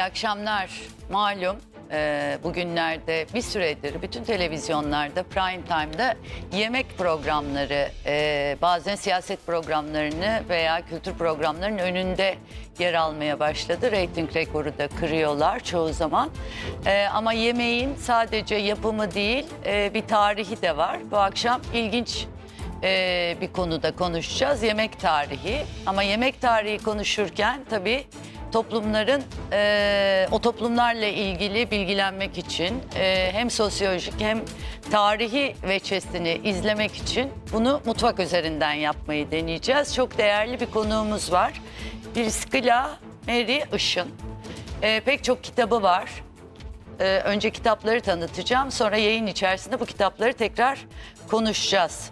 İyi akşamlar. Malum e, bugünlerde bir süredir bütün televizyonlarda prime time'da yemek programları e, bazen siyaset programlarını veya kültür programlarının önünde yer almaya başladı. Rating rekoru da kırıyorlar çoğu zaman. E, ama yemeğin sadece yapımı değil e, bir tarihi de var. Bu akşam ilginç e, bir konuda konuşacağız. Yemek tarihi. Ama yemek tarihi konuşurken tabii toplumların e, o toplumlarla ilgili bilgilenmek için e, hem sosyolojik hem tarihi veçesini izlemek için bunu mutfak üzerinden yapmayı deneyeceğiz. Çok değerli bir konuğumuz var. Bir Priscilla Mary Işın. E, pek çok kitabı var. E, önce kitapları tanıtacağım sonra yayın içerisinde bu kitapları tekrar konuşacağız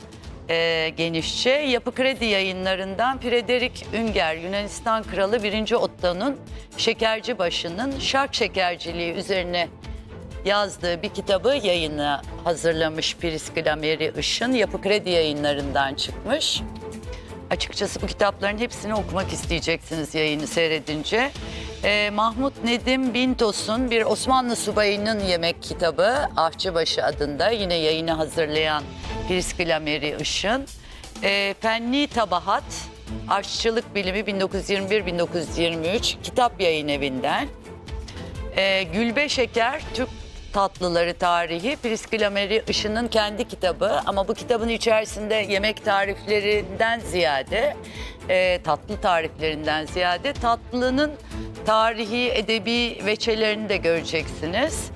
e, genişçe. Yapı Kredi yayınlarından Frederik Ünger, Yunanistan Kralı 1. Otto'nun şekerci başının şark şekerciliği üzerine yazdığı bir kitabı yayına hazırlamış Priskila Meri Işın. Yapı Kredi yayınlarından çıkmış. Açıkçası bu kitapların hepsini okumak isteyeceksiniz yayını seyredince. Ee, Mahmut Nedim Bintos'un bir Osmanlı subayının yemek kitabı Ahçıbaşı adında yine yayını hazırlayan Priskila Meri Işın. Ee, Penni Tabahat Aşçılık Bilimi 1921-1923 kitap yayın evinden. Ee, Gülbe Şeker Türk tatlıları tarihi Priskila Mary Işın'ın kendi kitabı ama bu kitabın içerisinde yemek tariflerinden ziyade e, tatlı tariflerinden ziyade tatlının tarihi edebi veçelerini de göreceksiniz.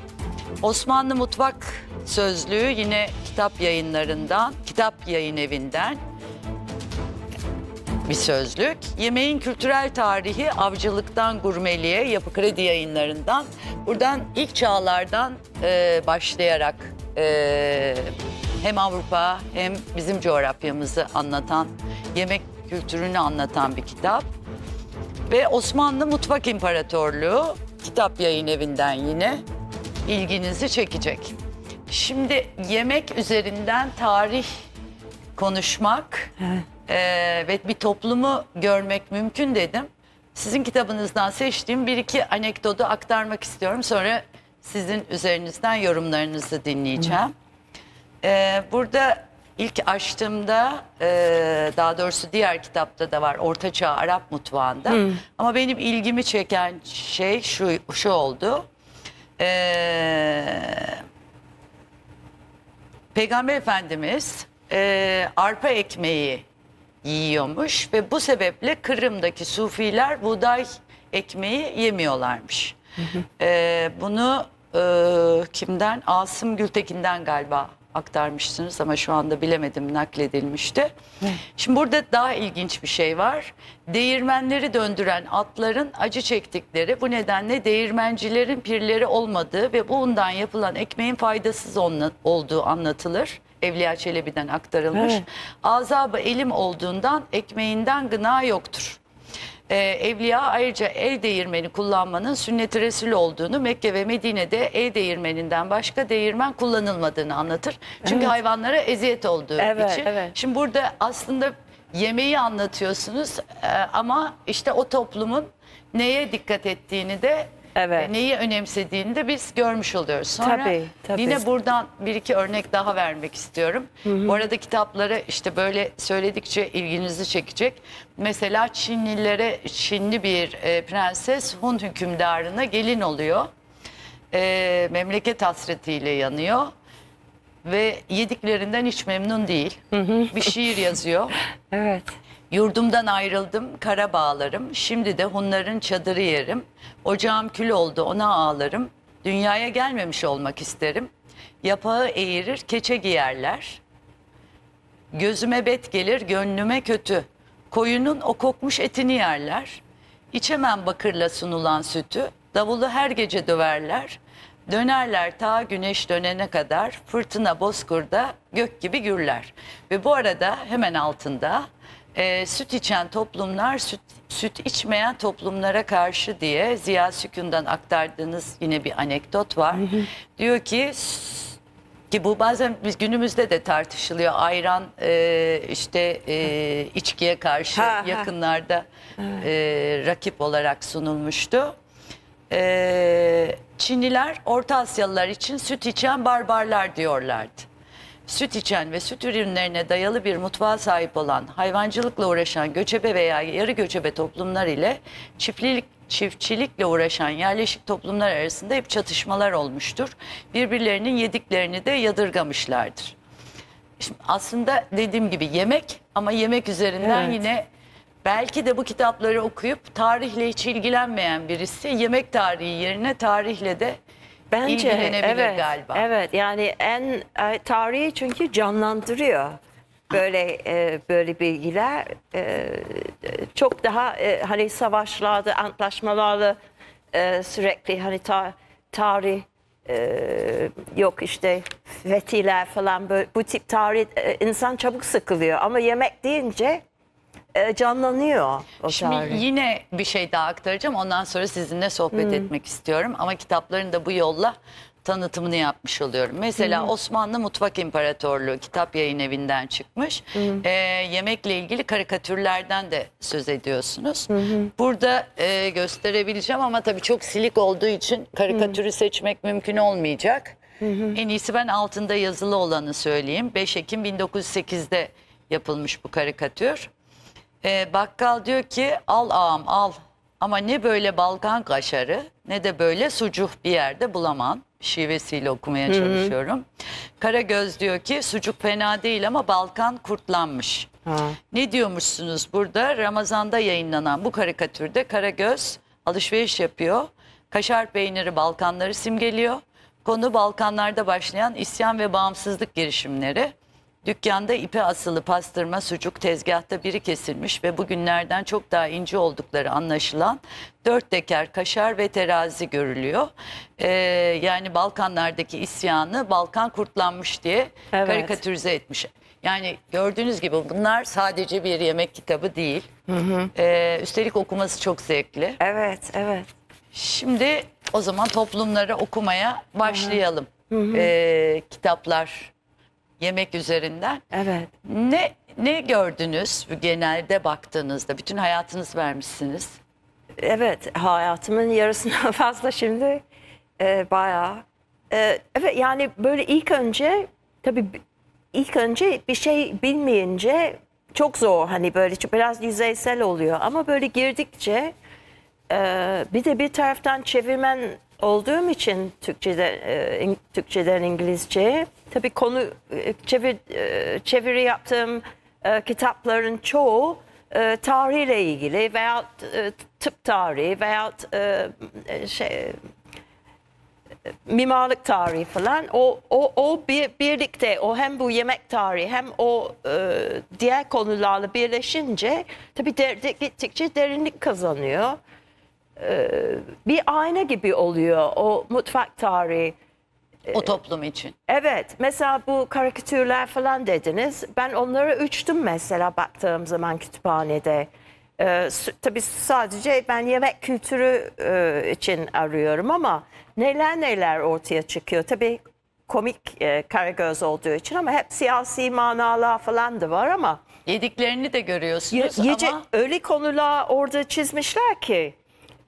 Osmanlı Mutfak Sözlüğü yine kitap yayınlarından, kitap yayın evinden bir sözlük. Yemeğin kültürel tarihi avcılıktan gurmeliğe, yapı kredi yayınlarından. Buradan ilk çağlardan e, başlayarak e, hem Avrupa hem bizim coğrafyamızı anlatan, yemek kültürünü anlatan bir kitap. Ve Osmanlı Mutfak İmparatorluğu kitap yayın evinden yine ilginizi çekecek. Şimdi yemek üzerinden tarih konuşmak... Evet ee, ve bir toplumu görmek mümkün dedim. Sizin kitabınızdan seçtiğim bir iki anekdotu aktarmak istiyorum. Sonra sizin üzerinizden yorumlarınızı dinleyeceğim. E, burada ilk açtığımda e, daha doğrusu diğer kitapta da var Ortaçağ Arap Mutfağı'nda. Hı. Hmm. Ama benim ilgimi çeken şey şu, şu oldu. Eee... Peygamber Efendimiz e, arpa ekmeği yiyormuş ve bu sebeple Kırım'daki Sufiler buğday ekmeği yemiyorlarmış. Hı hı. Ee, bunu e, kimden? Asım Gültekin'den galiba aktarmışsınız ama şu anda bilemedim nakledilmişti. Hı. Şimdi burada daha ilginç bir şey var. Değirmenleri döndüren atların acı çektikleri bu nedenle değirmencilerin pirleri olmadığı ve bu undan yapılan ekmeğin faydasız olduğu anlatılır. Evliya Çelebi'den aktarılmış. Evet. Azabı elim olduğundan ekmeğinden gına yoktur. Ee, Evliya ayrıca el değirmeni kullanmanın sünnet-i resul olduğunu Mekke ve Medine'de el değirmeninden başka değirmen kullanılmadığını anlatır. Çünkü evet. hayvanlara eziyet olduğu evet, için. Evet. Şimdi burada aslında yemeği anlatıyorsunuz e, ama işte o toplumun neye dikkat ettiğini de evet. E, neyi önemsediğini de biz görmüş oluyoruz. Sonra tabii, tabii. yine buradan bir iki örnek daha vermek istiyorum. Hı hı. Bu arada kitaplara işte böyle söyledikçe ilginizi çekecek. Mesela Çinlilere Çinli bir e, prenses Hun hükümdarına gelin oluyor. E, memleket hasretiyle yanıyor ve yediklerinden hiç memnun değil. Hı hı. Bir şiir yazıyor. evet. Yurdumdan ayrıldım, kara bağlarım. Şimdi de Hunların çadırı yerim. Ocağım kül oldu, ona ağlarım. Dünyaya gelmemiş olmak isterim. Yapağı eğirir, keçe giyerler. Gözüme bet gelir, gönlüme kötü. Koyunun o kokmuş etini yerler. İçemem bakırla sunulan sütü. Davulu her gece döverler. Dönerler ta güneş dönene kadar fırtına bozkurda gök gibi gürler. Ve bu arada hemen altında e, süt içen toplumlar süt, süt içmeyen toplumlara karşı diye Ziya Sükun'dan aktardığınız yine bir anekdot var. Hı hı. Diyor ki ki bu bazen biz günümüzde de tartışılıyor. Ayran e, işte e, içkiye karşı ha, yakınlarda evet. e, rakip olarak sunulmuştu. E, Çinliler Orta Asyalılar için süt içen barbarlar diyorlardı süt içen ve süt ürünlerine dayalı bir mutfağa sahip olan, hayvancılıkla uğraşan göçebe veya yarı göçebe toplumlar ile çiftlik, çiftçilikle uğraşan yerleşik toplumlar arasında hep çatışmalar olmuştur. Birbirlerinin yediklerini de yadırgamışlardır. Şimdi aslında dediğim gibi yemek ama yemek üzerinden evet. yine belki de bu kitapları okuyup tarihle hiç ilgilenmeyen birisi yemek tarihi yerine tarihle de Bence evet, galiba. Evet yani en e, tarihi çünkü canlandırıyor böyle e, böyle bilgiler e, çok daha e, hani savaşlarda antlaşmalarla e, sürekli hani ta, tarih e, yok işte fetiler falan böyle, bu tip tarih e, insan çabuk sıkılıyor ama yemek deyince e, canlanıyor o Şimdi tarih. yine bir şey daha aktaracağım. Ondan sonra sizinle sohbet hmm. etmek istiyorum. Ama kitapların da bu yolla tanıtımını yapmış oluyorum. Mesela hmm. Osmanlı Mutfak İmparatorluğu kitap yayın evinden çıkmış. Hmm. E, yemekle ilgili karikatürlerden de söz ediyorsunuz. Hmm. Burada e, gösterebileceğim ama tabii çok silik olduğu için karikatürü hmm. seçmek mümkün olmayacak. Hmm. En iyisi ben altında yazılı olanı söyleyeyim. 5 Ekim 1908'de yapılmış bu karikatür. Ee, bakkal diyor ki al ağam al ama ne böyle Balkan kaşarı ne de böyle sucuk bir yerde bulamam. Şivesiyle okumaya Hı -hı. çalışıyorum. Karagöz diyor ki sucuk fena değil ama Balkan kurtlanmış. Ha. Ne diyormuşsunuz burada? Ramazan'da yayınlanan bu karikatürde Karagöz alışveriş yapıyor. Kaşar peyniri Balkanları simgeliyor. Konu Balkanlarda başlayan isyan ve bağımsızlık girişimleri. Dükkanda ipe asılı pastırma sucuk tezgahta biri kesilmiş ve bugünlerden çok daha ince oldukları anlaşılan dört deker kaşar ve terazi görülüyor. Ee, yani Balkanlardaki isyanı Balkan kurtlanmış diye evet. karikatürize etmiş. Yani gördüğünüz gibi bunlar sadece bir yemek kitabı değil. Hı hı. Ee, üstelik okuması çok zevkli. Evet, evet. Şimdi o zaman toplumları okumaya başlayalım. Hı hı. Ee, kitaplar yemek üzerinden. Evet. Ne ne gördünüz genelde baktığınızda? Bütün hayatınız vermişsiniz. Evet hayatımın yarısından fazla şimdi e, bayağı. E, evet yani böyle ilk önce tabii ilk önce bir şey bilmeyince çok zor hani böyle biraz yüzeysel oluyor ama böyle girdikçe e, bir de bir taraftan çevirmen olduğum için Türkçeden e, Türkçeden İngilizceye Tabii konu e, çevir, e, çeviri yaptığım e, kitapların çoğu tarihle ilgili veya tıp tarihi veya şey mimarlık tarihi falan o o o bir birlikte o hem bu yemek tarihi hem o e, diğer konularla birleşince tabii der, de, gittikçe derinlik kazanıyor. E, bir ayna gibi oluyor o mutfak tarihi. O toplum için. Evet. Mesela bu karikatürler falan dediniz. Ben onları üçtüm mesela baktığım zaman kütüphanede. Ee, tabii sadece ben yemek kültürü e, için arıyorum ama neler neler ortaya çıkıyor. Tabii komik e, karagöz olduğu için ama hep siyasi manalar falan da var ama. Yediklerini de görüyorsunuz ye, yece, ama. Öyle konular orada çizmişler ki.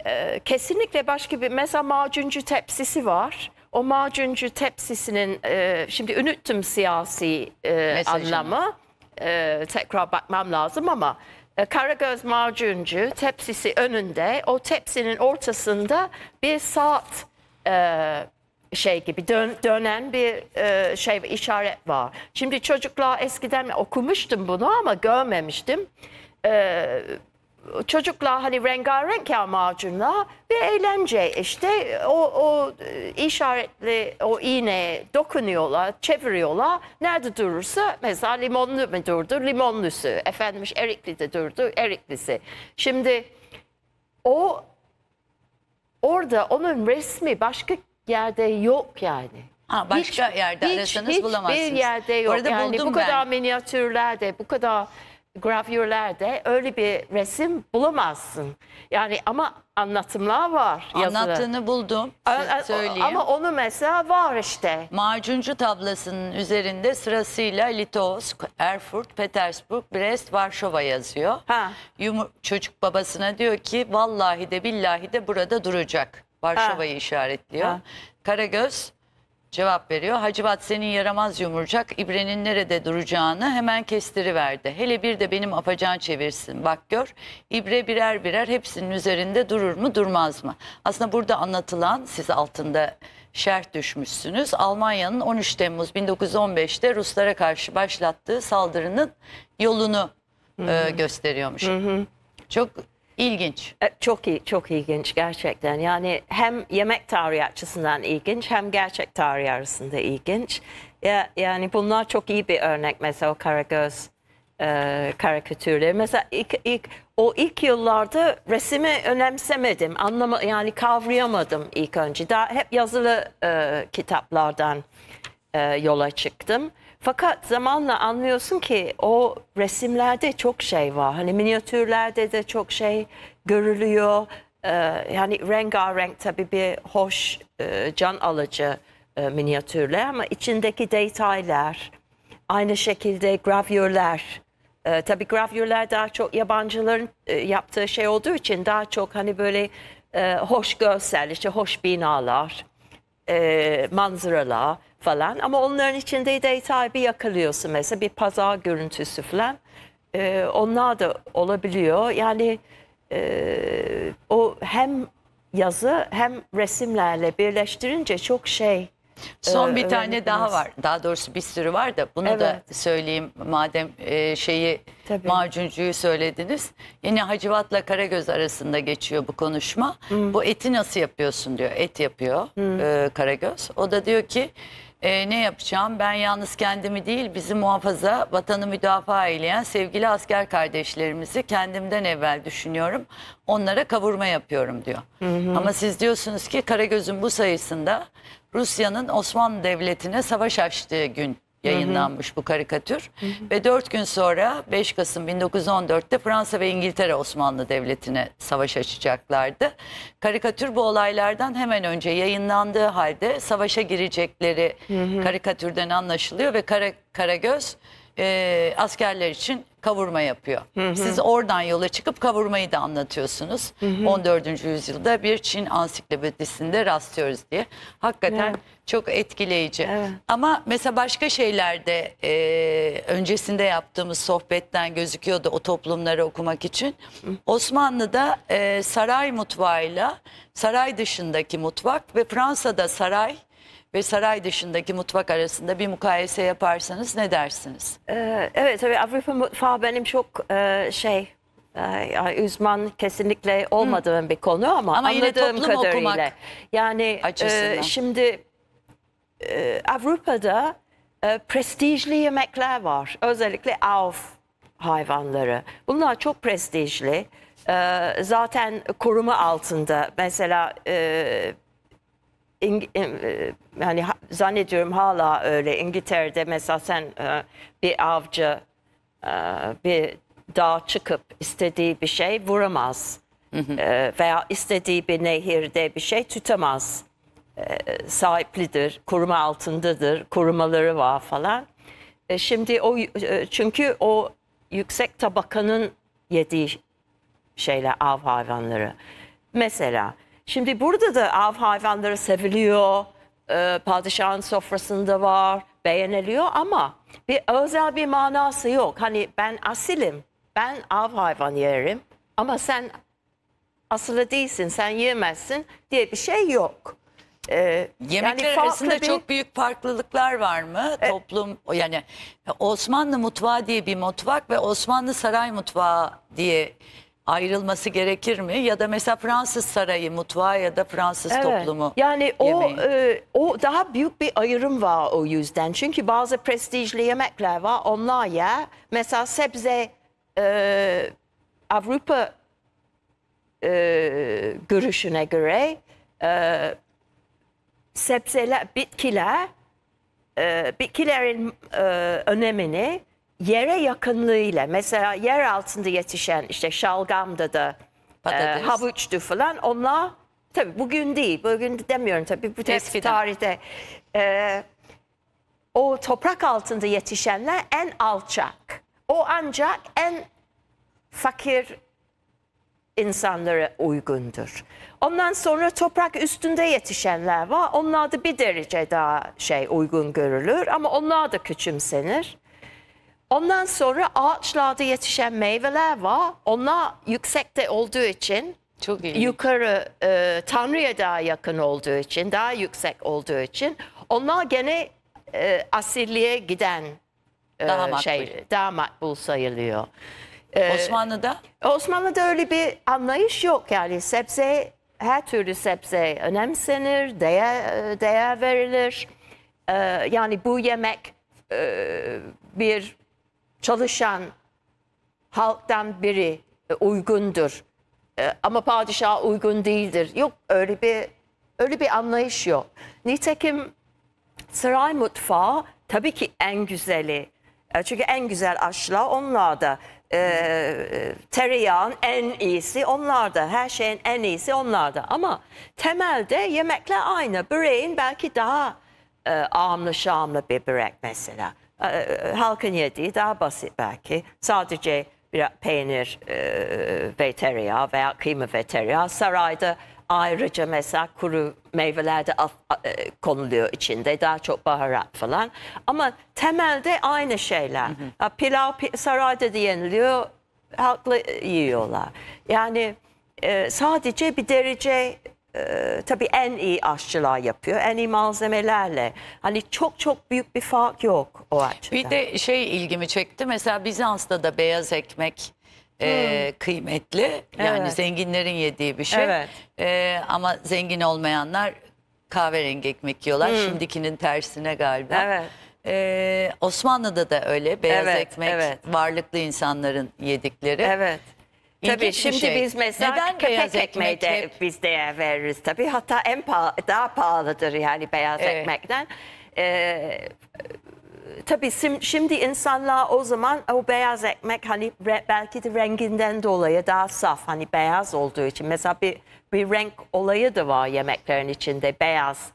E, kesinlikle başka bir mesela macuncu tepsisi var o macuncu tepsisinin e, şimdi unuttum siyasi e, anlamı. E, tekrar bakmam lazım ama e, Karagöz macuncu tepsisi önünde o tepsinin ortasında bir saat e, şey gibi dön, dönen bir e, şey işaret var. Şimdi çocuklar eskiden okumuştum bunu ama görmemiştim. E, çocukla hani rengarenk yağmacunla bir eğlence işte o, o e, işaretli o iğne dokunuyorlar, çeviriyorlar. Nerede durursa mesela limonlu mu durdu? Limonlusu. Efendim erikli de durdu, eriklisi. Şimdi o orada onun resmi başka yerde yok yani. Ha, başka hiç, yerde hiç, arasanız hiç bulamazsınız. Hiçbir yerde yok. Bu yani bu kadar ben. minyatürlerde, bu kadar gravürlerde öyle bir resim bulamazsın. Yani ama anlatımlar var yazılı. Anlattığını buldum. A- söyleyeyim. Ama onu mesela var işte. Macuncu tablasının üzerinde sırasıyla Litovsk, Erfurt, Petersburg, Brest, Varşova yazıyor. Ha. Yumur çocuk babasına diyor ki vallahi de billahi de burada duracak. Varşova'yı işaretliyor. Ha. Karagöz cevap veriyor. Hacivat senin yaramaz yumurcak İbren'in nerede duracağını hemen kestiriverdi. Hele bir de benim afacan çevirsin bak gör ibre birer birer hepsinin üzerinde durur mu durmaz mı? Aslında burada anlatılan siz altında şerh düşmüşsünüz. Almanya'nın 13 Temmuz 1915'te Ruslara karşı başlattığı saldırının yolunu e, hı hı. E, gösteriyormuş. Hı hı. Çok İlginç. E, çok iyi, çok ilginç gerçekten. Yani hem yemek tarihi açısından ilginç hem gerçek tarihi arasında ilginç. Ya, yani bunlar çok iyi bir örnek mesela o Karagöz e, karikatürleri. Mesela ilk, ilk, o ilk yıllarda resimi önemsemedim, anlama, yani kavrayamadım ilk önce. Daha hep yazılı e, kitaplardan e, yola çıktım. Fakat zamanla anlıyorsun ki o resimlerde çok şey var. Hani minyatürlerde de çok şey görülüyor. Ee, yani rengarenk tabii bir hoş, e, can alıcı e, minyatürler ama içindeki detaylar, aynı şekilde gravürler. E, tabii gravürler daha çok yabancıların e, yaptığı şey olduğu için daha çok hani böyle e, hoş görsel, işte hoş binalar, e, manzaralar falan. Ama onların içinde detay bir yakalıyorsun mesela bir pazar görüntüsü falan. Ee, onlar da olabiliyor. Yani e, o hem yazı hem resimlerle birleştirince çok şey Son e, bir tane daha var. Daha doğrusu bir sürü var da bunu evet. da söyleyeyim madem e, şeyi Tabii. macuncuyu söylediniz. Yine Hacivat'la Karagöz arasında geçiyor bu konuşma. Hmm. Bu eti nasıl yapıyorsun diyor. Et yapıyor hmm. e, Karagöz. O da diyor ki e, ne yapacağım? Ben yalnız kendimi değil bizi muhafaza, vatanı müdafaa eyleyen sevgili asker kardeşlerimizi kendimden evvel düşünüyorum. Onlara kavurma yapıyorum diyor. Hı hı. Ama siz diyorsunuz ki Karagöz'ün bu sayısında Rusya'nın Osmanlı Devleti'ne savaş açtığı gün yayınlanmış hı hı. bu karikatür. Hı hı. Ve 4 gün sonra 5 Kasım 1914'te Fransa ve İngiltere Osmanlı Devleti'ne savaş açacaklardı. Karikatür bu olaylardan hemen önce yayınlandığı halde savaşa girecekleri hı hı. karikatürden anlaşılıyor ve Kara, Karagöz e, askerler için kavurma yapıyor. Hı hı. Siz oradan yola çıkıp kavurmayı da anlatıyorsunuz. Hı hı. 14. yüzyılda bir Çin ansiklopedisinde rastlıyoruz diye. Hakikaten evet. çok etkileyici. Evet. Ama mesela başka şeylerde e, öncesinde yaptığımız sohbetten gözüküyordu o toplumları okumak için. Hı. Osmanlı'da e, saray mutfağıyla saray dışındaki mutfak ve Fransa'da saray ve saray dışındaki mutfak arasında bir mukayese yaparsanız ne dersiniz? Ee, evet tabii Avrupa mutfağı benim çok e, şey e, yani uzman kesinlikle olmadığım Hı. bir konu ama, ama anladığım kadarıyla. Yani e, şimdi e, Avrupa'da e, prestijli yemekler var. Özellikle av hayvanları. Bunlar çok prestijli. E, zaten koruma altında. Mesela e, e yani zannediyorum hala öyle İngiltere'de mesela sen e, bir avcı e, bir dağa çıkıp istediği bir şey vuramaz e, veya istediği bir nehirde bir şey tutamaz e, sahiplidir koruma altındadır korumaları var falan şimdi o çünkü o yüksek tabakanın yediği şeyle av hayvanları mesela şimdi burada da av hayvanları seviliyor e, padişahın sofrasında var, beğeniliyor ama bir özel bir manası yok. Hani ben asilim, ben av hayvan yerim ama sen asılı değilsin, sen yemezsin diye bir şey yok. Ee, Yemekler yani arasında bir... çok büyük farklılıklar var mı? E... Toplum yani Osmanlı mutfağı diye bir mutfak ve Osmanlı saray mutfağı diye ayrılması gerekir mi? Ya da mesela Fransız sarayı mutfağı ya da Fransız evet. toplumu Yani o e, o daha büyük bir ayrım var o yüzden. Çünkü bazı prestijli yemekler var. Onlar ya mesela sebze e, Avrupa e, görüşüne göre e, sebzeler, bitkiler e, bitkilerin e, önemini yere yakınlığıyla mesela yer altında yetişen işte şalgamda da e, Patates. e, havuçtu falan onlar tabii bugün değil bugün demiyorum tabii bu tespit tarihte e, o toprak altında yetişenler en alçak o ancak en fakir insanlara uygundur. Ondan sonra toprak üstünde yetişenler var. Onlar da bir derece daha şey uygun görülür ama onlar da küçümsenir. Ondan sonra ağaçlarda yetişen meyveler var. Onlar yüksekte olduğu için çok iyi. yukarı e, Tanrı'ya daha yakın olduğu için, daha yüksek olduğu için onlar gene e, asilliye giden e, Daha şey, daha makbul sayılıyor. E, Osmanlı'da Osmanlı'da öyle bir anlayış yok yani sebze her türlü sebze önemsenir, değer e, değer verilir. Ee, yani bu yemek e, bir çalışan halktan biri e, uygundur. E, ama padişah uygun değildir. Yok öyle bir öyle bir anlayış yok. Nitekim saray mutfağı tabii ki en güzeli. E, çünkü en güzel aşla onlarda. E, tereyağın en iyisi onlarda. Her şeyin en iyisi onlarda. Ama temelde yemekler aynı. Böreğin belki daha e, ağımlı şamlı bir börek mesela. Ee, e, halkın yediği daha basit belki. Sadece biraz peynir e, ve tereyağı veya kıyma ve tereyağı. Sarayda ayrıca mesela kuru meyveler de e, konuluyor içinde. Daha çok baharat falan. Ama temelde aynı şeyler. Pilav sarayda da yeniliyor. Halkla e, yiyorlar. Yani sadece bir derece ee, tabii en iyi aşçılar yapıyor. En iyi malzemelerle. Hani çok çok büyük bir fark yok o açıdan. Bir de şey ilgimi çekti. Mesela Bizans'ta da beyaz ekmek e, hmm. kıymetli. Yani Evet. zenginlerin yediği bir şey. Evet. E, ama zengin olmayanlar kahverengi ekmek yiyorlar. Hmm. Şimdikinin tersine galiba. Evet. E, Osmanlı'da da öyle beyaz Evet, ekmek evet. varlıklı insanların yedikleri. Evet. Tabii İlginç şimdi şey. biz mesela Neden köpek ekmeğe de hep- biz değer veririz tabii. Hatta en pahalı, daha pahalıdır yani beyaz Evet. ekmekten. Ee, tabii şimdi insanlar o zaman o beyaz ekmek hani belki de renginden dolayı daha saf hani beyaz olduğu için. Mesela bir, bir renk olayı da var yemeklerin içinde beyaz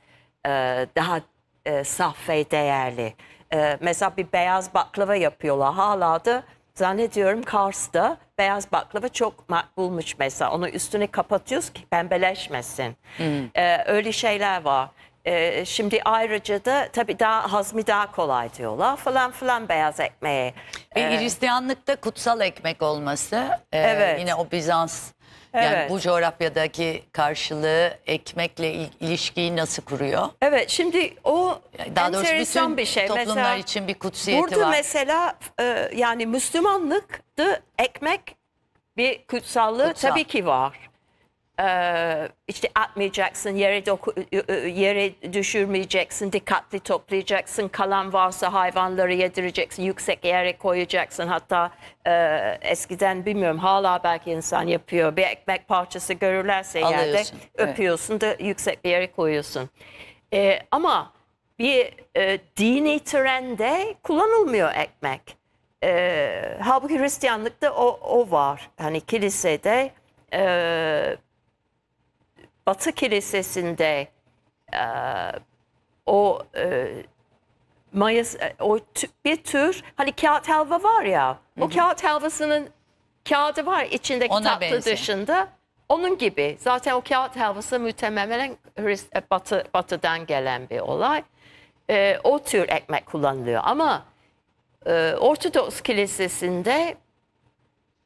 e, daha e, saf ve değerli. E, mesela bir beyaz baklava yapıyorlar hala da zannediyorum Kars'ta beyaz baklava çok makbulmuş mesela. Onu üstüne kapatıyoruz ki pembeleşmesin. Hmm. Ee, öyle şeyler var. Ee, şimdi ayrıca da tabii daha hazmi daha kolay diyorlar falan filan beyaz ekmeğe. Ve ee, Hristiyanlıkta kutsal ekmek olması. Ee, evet. Yine o Bizans yani bu coğrafyadaki karşılığı ekmekle ilişkiyi nasıl kuruyor? Evet şimdi o Daha doğrusu enteresan bütün bir şey. toplumlar Mesela için bir kutsiyeti burada var. mesela e, yani Müslümanlıkta ekmek bir kutsallığı Kutsal. tabii ki var. Ee, işte atmayacaksın, yere, doku, ıı, ıı, ıı, yere düşürmeyeceksin, dikkatli toplayacaksın, kalan varsa hayvanları yedireceksin, yüksek yere koyacaksın. Hatta e, eskiden bilmiyorum hala belki insan yapıyor. Bir ekmek parçası görürlerse Alıyorsun, yerde evet. öpüyorsun da yüksek bir yere koyuyorsun. Ee, ama bir e, dini trende kullanılmıyor ekmek. Ee, halbuki Hristiyanlıkta o, o var. Hani kilisede... E, Batı Kilisesi'nde e, o e, mayas, e, o bir tür hani kağıt helva var ya. Hı-hı. O kağıt helvasının kağıdı var içindeki Ona tatlı benziyor. dışında. Onun gibi zaten o kağıt helvası mütemelen e, batı, batıdan gelen bir olay. E, o tür ekmek kullanılıyor ama e, Ortodoks Kilisesi'nde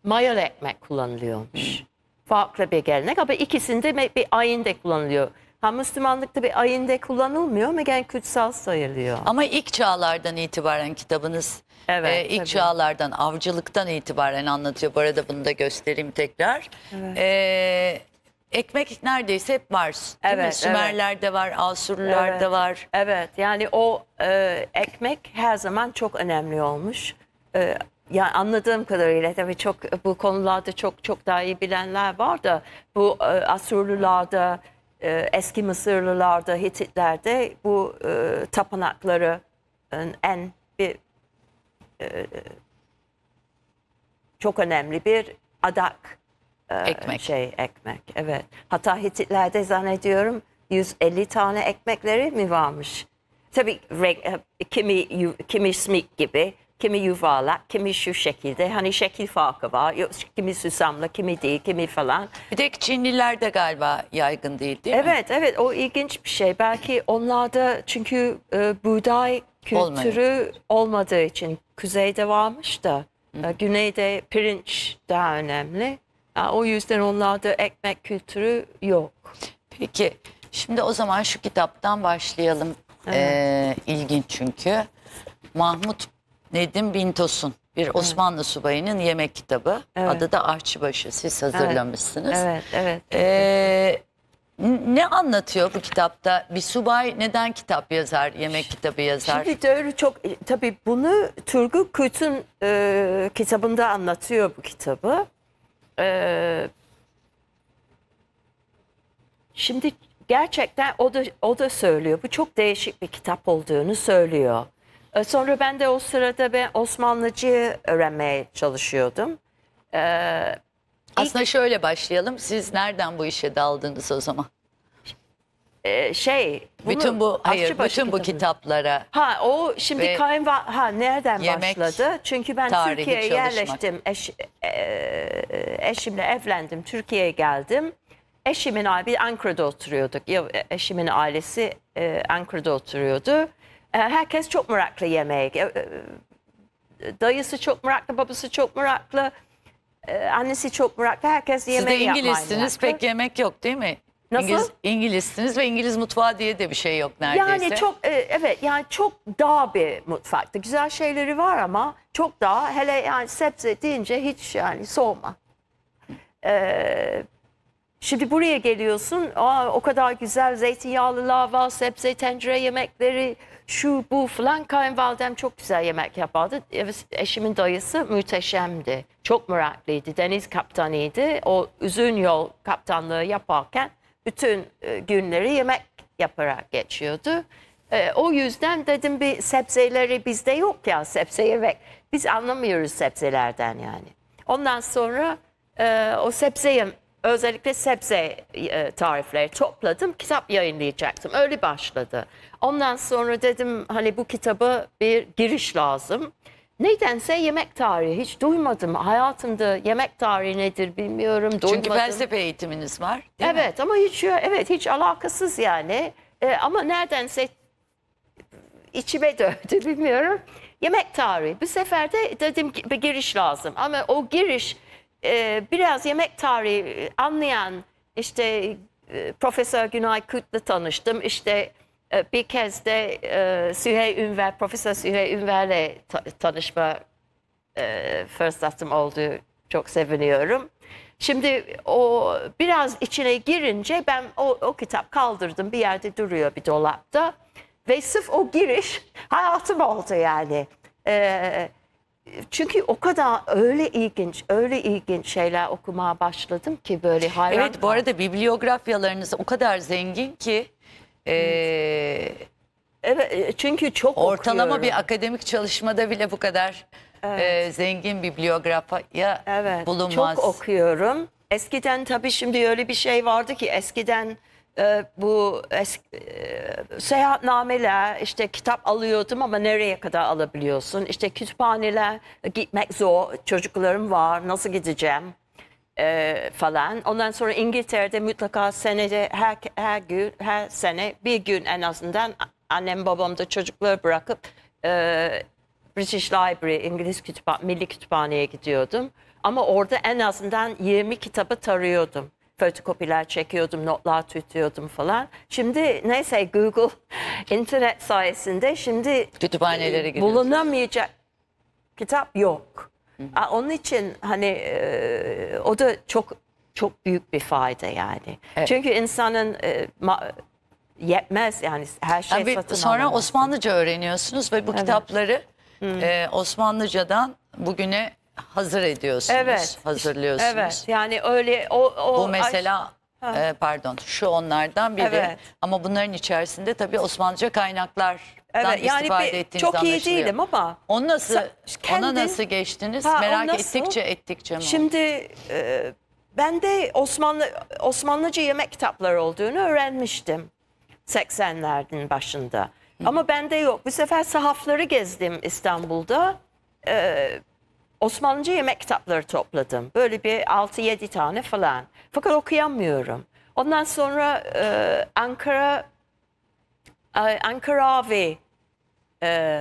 mayalı ekmek kullanılıyormuş farklı bir gelenek ama ikisinde bir ayinde kullanılıyor. Ha Müslümanlıkta bir ayinde kullanılmıyor ama yani kutsal sayılıyor. Ama ilk çağlardan itibaren kitabınız evet, e, ilk tabii. çağlardan avcılıktan itibaren anlatıyor. Bu arada bunu da göstereyim tekrar. Evet. E, ekmek neredeyse hep var. Değil evet, mi? Sümerler'de evet. var, Asurlular'da evet, var. Evet yani o e, ekmek her zaman çok önemli olmuş. E, ya anladığım kadarıyla tabii çok bu konularda çok çok daha iyi bilenler var da bu e, Asurlularda, e, eski Mısırlılarda, Hititlerde bu e, tapınakları en bir çok önemli bir adak ekmek. şey ekmek. Evet. Hatta Hititlerde zannediyorum 150 tane ekmekleri mi varmış? Tabii renk, kimi kimi smik gibi kimi yuvarlak, kimi şu şekilde. Hani şekil farkı var. kimi susamlı, kimi değil, kimi falan. Bir de Çinliler de galiba yaygın değil değil mi? Evet, evet. O ilginç bir şey. Belki onlarda çünkü e, buğday kültürü Olmayı. olmadığı için kuzeyde varmış da Hı. E, güneyde pirinç daha önemli. O yüzden onlarda ekmek kültürü yok. Peki şimdi o zaman şu kitaptan başlayalım. Evet. Ee, ilginç çünkü. Mahmut Nedim Bintos'un bir Osmanlı subayının yemek kitabı. Evet. Adı da Ahçıbaşı. Siz hazırlamışsınız. Evet, evet. evet. Ee, ne anlatıyor bu kitapta? Bir subay neden kitap yazar, yemek kitabı yazar? Şimdi doğru çok e, tabii bunu Turgut Kürt'ün e, kitabında anlatıyor bu kitabı. E, şimdi gerçekten o da o da söylüyor. Bu çok değişik bir kitap olduğunu söylüyor. Ee, sonra ben de o sırada ben Osmanlıcıyı öğrenmeye çalışıyordum. Ee, Aslında şöyle başlayalım. Siz nereden bu işe daldınız o zaman? e, şey bütün bu hayır bütün bu kitaplara ha o şimdi ve kayınva ha nereden yemek, başladı çünkü ben Türkiye'ye yerleştim eş, e, e, eşimle evlendim Türkiye'ye geldim eşimin abi Ankara'da oturuyorduk ya, e, eşimin ailesi e, Ankara'da oturuyordu ee, herkes çok meraklı yemeğe. Ee, e, dayısı çok meraklı, babası çok meraklı, e, annesi çok meraklı. Herkes yemeği yapmaya Siz de İngilizsiniz pek yemek yok değil mi? Nasıl? İngiliz, İngilizsiniz ve İngiliz mutfağı diye de bir şey yok neredeyse. Yani çok e, evet yani çok dağ bir mutfakta. Güzel şeyleri var ama çok dağ. Hele yani sebze deyince hiç yani soğuma. Ee, şimdi buraya geliyorsun, Aa, o kadar güzel zeytinyağlı lava, sebze tencere yemekleri, şu bu falan kayınvalidem çok güzel yemek yapardı. Eşimin dayısı müteşemdi. Çok meraklıydı. Deniz kaptanıydı. O uzun yol kaptanlığı yaparken bütün e, günleri yemek yaparak geçiyordu. E, o yüzden dedim bir sebzeleri bizde yok ya sebze yemek. Biz anlamıyoruz sebzelerden yani. Ondan sonra e, o sebze özellikle sebze e, tarifleri topladım, kitap yayınlayacaktım. Öyle başladı. Ondan sonra dedim hani bu kitabı bir giriş lazım. Nedense yemek tarihi hiç duymadım. Hayatımda yemek tarihi nedir bilmiyorum. Çünkü duymadım. Çünkü felsefe eğitiminiz var. evet mi? ama hiç evet hiç alakasız yani. E, ama neredense içime döndü bilmiyorum. Yemek tarihi. Bu sefer de dedim bir giriş lazım. Ama o giriş e, biraz yemek tarihi e, anlayan işte e, Profesör Günay Kut'la tanıştım. İşte e, bir kez de e, Sühey Ünver, Profesör Sühey Ünver'le ta tanışma e, fırsatım oldu. Çok seviniyorum. Şimdi o biraz içine girince ben o, o kitap kaldırdım bir yerde duruyor bir dolapta ve sırf o giriş hayatım oldu yani. Ee, çünkü o kadar öyle ilginç, öyle ilginç şeyler okumaya başladım ki böyle hayran. Evet bu arada bibliografyalarınız o kadar zengin ki e, evet çünkü çok ortalama okuyorum. bir akademik çalışmada bile bu kadar evet. e, zengin bibliografya evet, bulunmaz. Çok okuyorum. Eskiden tabii şimdi öyle bir şey vardı ki eskiden ee, bu eski, e, seyahatnameler işte kitap alıyordum ama nereye kadar alabiliyorsun? İşte kütüphaneler gitmek zor. Çocuklarım var. Nasıl gideceğim? E, falan. Ondan sonra İngiltere'de mutlaka senede her, her gün her sene bir gün en azından annem babam da çocukları bırakıp e, British Library, İngiliz kütüphane, Milli Kütüphane'ye gidiyordum. Ama orada en azından 20 kitabı tarıyordum fotokopiler çekiyordum, notlar tutuyordum falan. Şimdi neyse Google internet sayesinde şimdi kütüphanelere e, bulunamayacak kitap yok. Hı hı. Onun için hani e, o da çok çok büyük bir fayda yani. Evet. Çünkü insanın e, ma, yetmez yani her şey yani bir, satın Sonra alamazsın. Osmanlıca öğreniyorsunuz ve bu evet. kitapları hı. e, Osmanlıcadan bugüne hazır ediyorsunuz, evet. hazırlıyorsunuz. Evet. Yani öyle o, o Bu mesela e, pardon şu onlardan biri evet. ama bunların içerisinde tabii Osmanlıca kaynaklar Evet, yani bir, çok iyi değilim ama. Onu nasıl, kendin, ona nasıl geçtiniz? Ha, Merak nasıl? ettikçe ettikçe mi? Şimdi e, ben de Osmanlı Osmanlıca yemek kitapları olduğunu öğrenmiştim 80'lerin başında. Hı. Ama bende yok. Bu sefer sahafları gezdim İstanbul'da. Ee, Osmanlıca yemek kitapları topladım. Böyle bir 6-7 tane falan. Fakat okuyamıyorum. Ondan sonra e, Ankara e, Ankaravi e,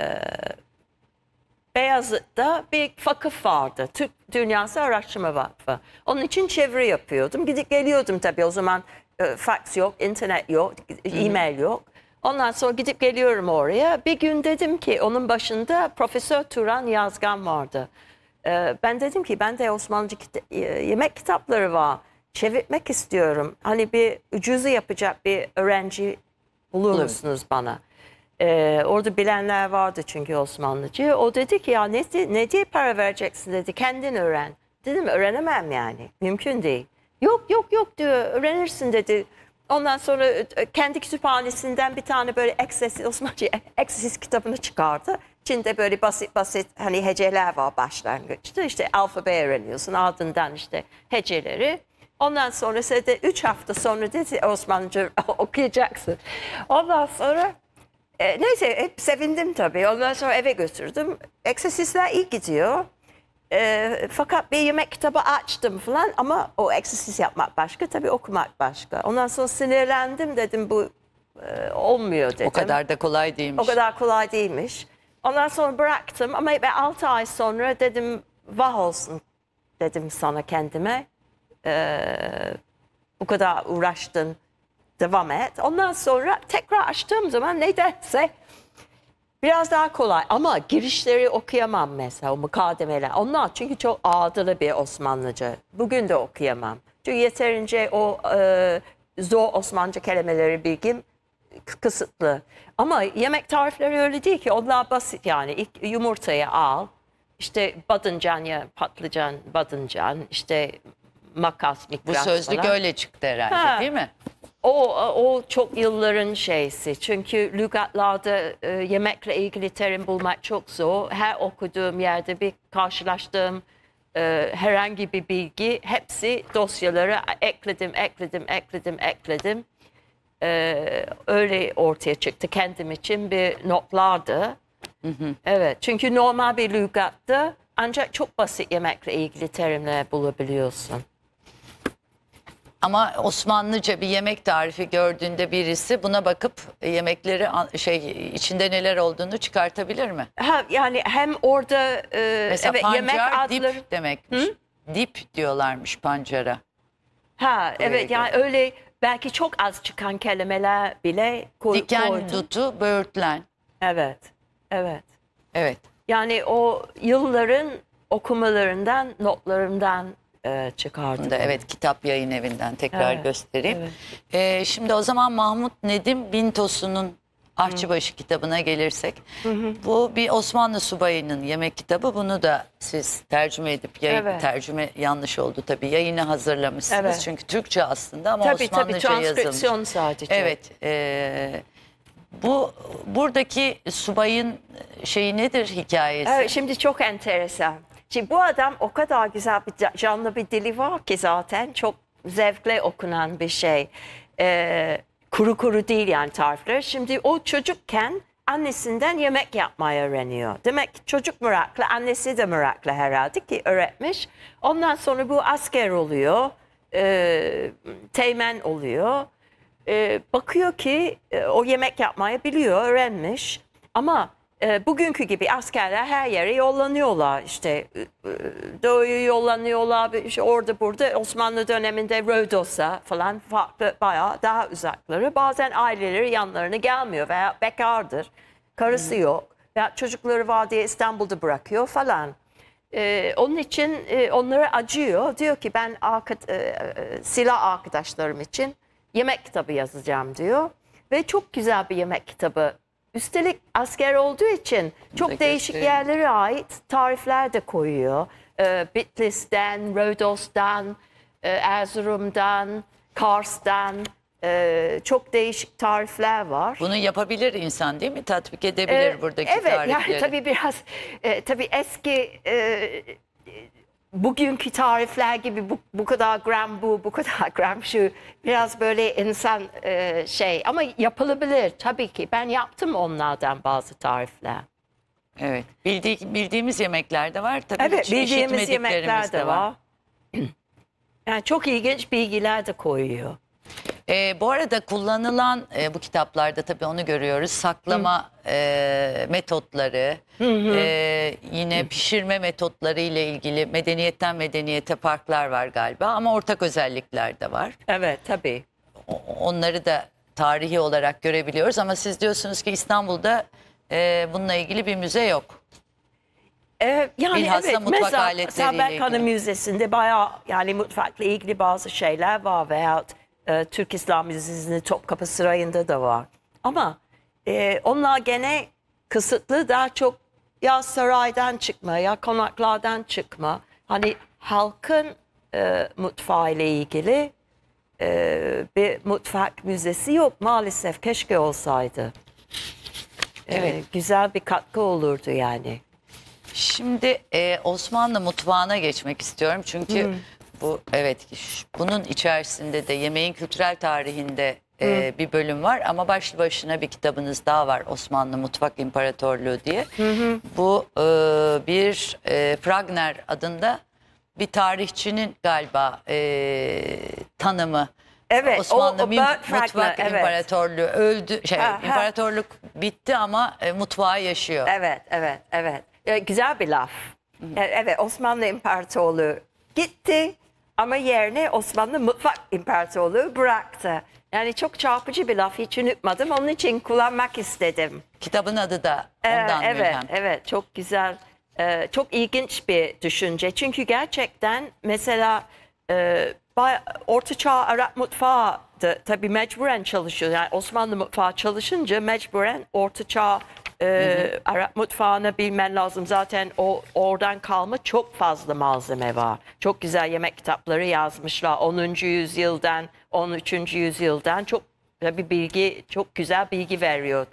Beyazıt'ta bir vakıf vardı. Türk Dünyası Araştırma Vakfı. Onun için çeviri yapıyordum. Gidip geliyordum tabii o zaman e, fax yok, internet yok, e-mail yok. Ondan sonra gidip geliyorum oraya. Bir gün dedim ki onun başında Profesör Turan Yazgan vardı. E, ben dedim ki ben de Osmanlıcı kita e, yemek kitapları var. Çevirmek istiyorum. Hani bir ucuzu yapacak bir öğrenci bulur musunuz bana? Ee, orada bilenler vardı çünkü Osmanlıcı. O dedi ki ya ne, ne diye para vereceksin dedi. Kendin öğren. Dedim öğrenemem yani. Mümkün değil. Yok yok yok diyor öğrenirsin dedi. Ondan sonra e, kendi kütüphanesinden bir tane böyle ekses Osmanlıcı ekses kitabını çıkardı. Çin'de böyle basit basit hani heceler var başlangıçta. İşte alfabe öğreniyorsun ardından işte heceleri. Ondan sonra de üç hafta sonra dedi Osmanlıca okuyacaksın. Ondan sonra e, neyse hep sevindim tabii. Ondan sonra eve götürdüm. Egzersizler iyi gidiyor. E, fakat bir yemek kitabı açtım falan ama o egzersiz yapmak başka tabii okumak başka. Ondan sonra sinirlendim dedim bu e, olmuyor dedim. O kadar da kolay değilmiş. O kadar kolay değilmiş. Ondan sonra bıraktım ama 6 ay sonra dedim vah olsun dedim sana kendime. Ee, bu kadar uğraştın devam et. Ondan sonra tekrar açtığım zaman ne derse biraz daha kolay ama girişleri okuyamam mesela o mukademeler. Onlar çünkü çok ağdalı bir Osmanlıca. Bugün de okuyamam. Çünkü yeterince o e, zor Osmanlıca kelimeleri bilgim kısıtlı. Ama yemek tarifleri öyle değil ki. Onlar basit yani. İlk yumurtayı al. İşte badıncan ya patlıcan, badıncan, işte makas, Bu sözlük falan. öyle çıktı herhalde Ha. değil mi? O, o çok yılların şeysi. Çünkü lügatlarda e, yemekle ilgili terim bulmak çok zor. Her okuduğum yerde bir karşılaştığım e, herhangi bir bilgi hepsi dosyalara ekledim, ekledim, ekledim, ekledim. Ee, öyle ortaya çıktı kendim için bir notlardı. Evet çünkü normal bir lügattı ancak çok basit yemekle ilgili terimler bulabiliyorsun. Ama Osmanlıca bir yemek tarifi gördüğünde birisi buna bakıp yemekleri şey içinde neler olduğunu çıkartabilir mi? Ha, yani hem orada e, Mesela evet, pancar yemek adları... dip demekmiş. Hı? Dip diyorlarmış pancara. Ha Buraya evet göre. yani öyle belki çok az çıkan kelimeler bile koy, Diken koydum. böğürtlen. Evet, evet. Evet. Yani o yılların okumalarından, notlarından e, çıkardım. Da, evet kitap yayın evinden tekrar evet, göstereyim. Evet. E, şimdi o zaman Mahmut Nedim Bintos'unun Ahçıbaşı kitabına gelirsek. Hı Bu bir Osmanlı subayının yemek kitabı. Bunu da siz tercüme edip yayın, evet. tercüme yanlış oldu tabii. Yayını hazırlamışsınız. Evet. Çünkü Türkçe aslında ama tabii, Osmanlıca tabii, yazılmış. sadece. Evet. E, bu buradaki subayın şeyi nedir hikayesi? Evet, şimdi çok enteresan. Şimdi bu adam o kadar güzel bir canlı bir dili var ki zaten çok zevkle okunan bir şey. Ee, Kuru kuru değil yani tarifler. Şimdi o çocukken annesinden yemek yapmayı öğreniyor. Demek çocuk meraklı, annesi de meraklı herhalde ki öğretmiş. Ondan sonra bu asker oluyor, e, teğmen oluyor. E, bakıyor ki e, o yemek yapmayı biliyor, öğrenmiş. Ama e, bugünkü gibi askerler her yere yollanıyorlar. İşte e, e, Doğu'yu yollanıyorlar, işte orada burada Osmanlı döneminde Rodos'a falan farklı bayağı daha uzakları. Bazen aileleri yanlarına gelmiyor veya bekardır, karısı hmm. yok veya çocukları var diye İstanbul'da bırakıyor falan. Ee, onun için e, onlara acıyor. Diyor ki ben arkad e, silah arkadaşlarım için yemek kitabı yazacağım diyor. Ve çok güzel bir yemek kitabı Üstelik asker olduğu için çok Peki, değişik işte. yerlere ait tarifler de koyuyor. Ee, Bitlis'ten, Rodos'tan, e, Erzurum'dan, Kars'tan e, çok değişik tarifler var. Bunu yapabilir insan değil mi? Tatbik edebilir ee, buradaki evet, tarifleri. Evet yani tabii biraz e, tabii eski... E, bugünkü tarifler gibi bu, bu kadar gram bu, bu kadar gram şu biraz böyle insan e, şey ama yapılabilir tabii ki. Ben yaptım onlardan bazı tarifler. Evet. Bildiği, bildiğimiz yemekler de var tabii. Evet, bildiğimiz yemekler de var. var. yani çok ilginç bilgiler de koyuyor. E, bu arada kullanılan e, bu kitaplarda tabii onu görüyoruz. Saklama e, metotları, e, yine pişirme metotları ile ilgili medeniyetten medeniyete farklar var galiba ama ortak özellikler de var. Evet tabii. Onları da tarihi olarak görebiliyoruz ama siz diyorsunuz ki İstanbul'da e, bununla ilgili bir müze yok. Ee, yani Bilhassa evet, mutfak mesela aletleriyle Müzesi'nde bayağı yani mutfakla ilgili bazı şeyler var veyahut e, Türk İslam Müzesi'nin Topkapı Sarayı'nda da var. Ama e, onlar gene kısıtlı daha çok ya saraydan çıkma ya konaklardan çıkma. Hani halkın e, mutfağı ile ilgili e, bir mutfak müzesi yok maalesef. Keşke olsaydı. E, evet. E, güzel bir katkı olurdu yani. Şimdi e, Osmanlı mutfağına geçmek istiyorum. Çünkü hmm. Bu evet bunun içerisinde de yemeğin kültürel tarihinde e, bir bölüm var ama başlı başına bir kitabınız daha var Osmanlı Mutfak İmparatorluğu diye. Hı hı. Bu e, bir e, Pragner adında bir tarihçinin galiba e, tanımı. Evet, Osmanlı o, o, Mutfak evet. İmparatorluğu öldü şey ha, ha. imparatorluk bitti ama e, mutfağı yaşıyor. Evet, evet, evet. güzel bir laf. Hı hı. Evet, Osmanlı İmparatorluğu gitti ama yerine Osmanlı Mutfak İmparatorluğu bıraktı. Yani çok çarpıcı bir laf hiç unutmadım. Onun için kullanmak istedim. Kitabın adı da ee, ondan ee, Evet, mülhem. evet. Çok güzel, e, çok ilginç bir düşünce. Çünkü gerçekten mesela e, Ortaçağ Arap mutfağı da tabii mecburen çalışıyor. Yani Osmanlı mutfağı çalışınca mecburen Ortaçağ ee, hı hı. Arap mutfağını bilmen lazım. Zaten o oradan kalma çok fazla malzeme var. Çok güzel yemek kitapları yazmışlar. 10. yüzyıldan, 13. yüzyıldan çok bir bilgi, çok güzel bilgi veriyor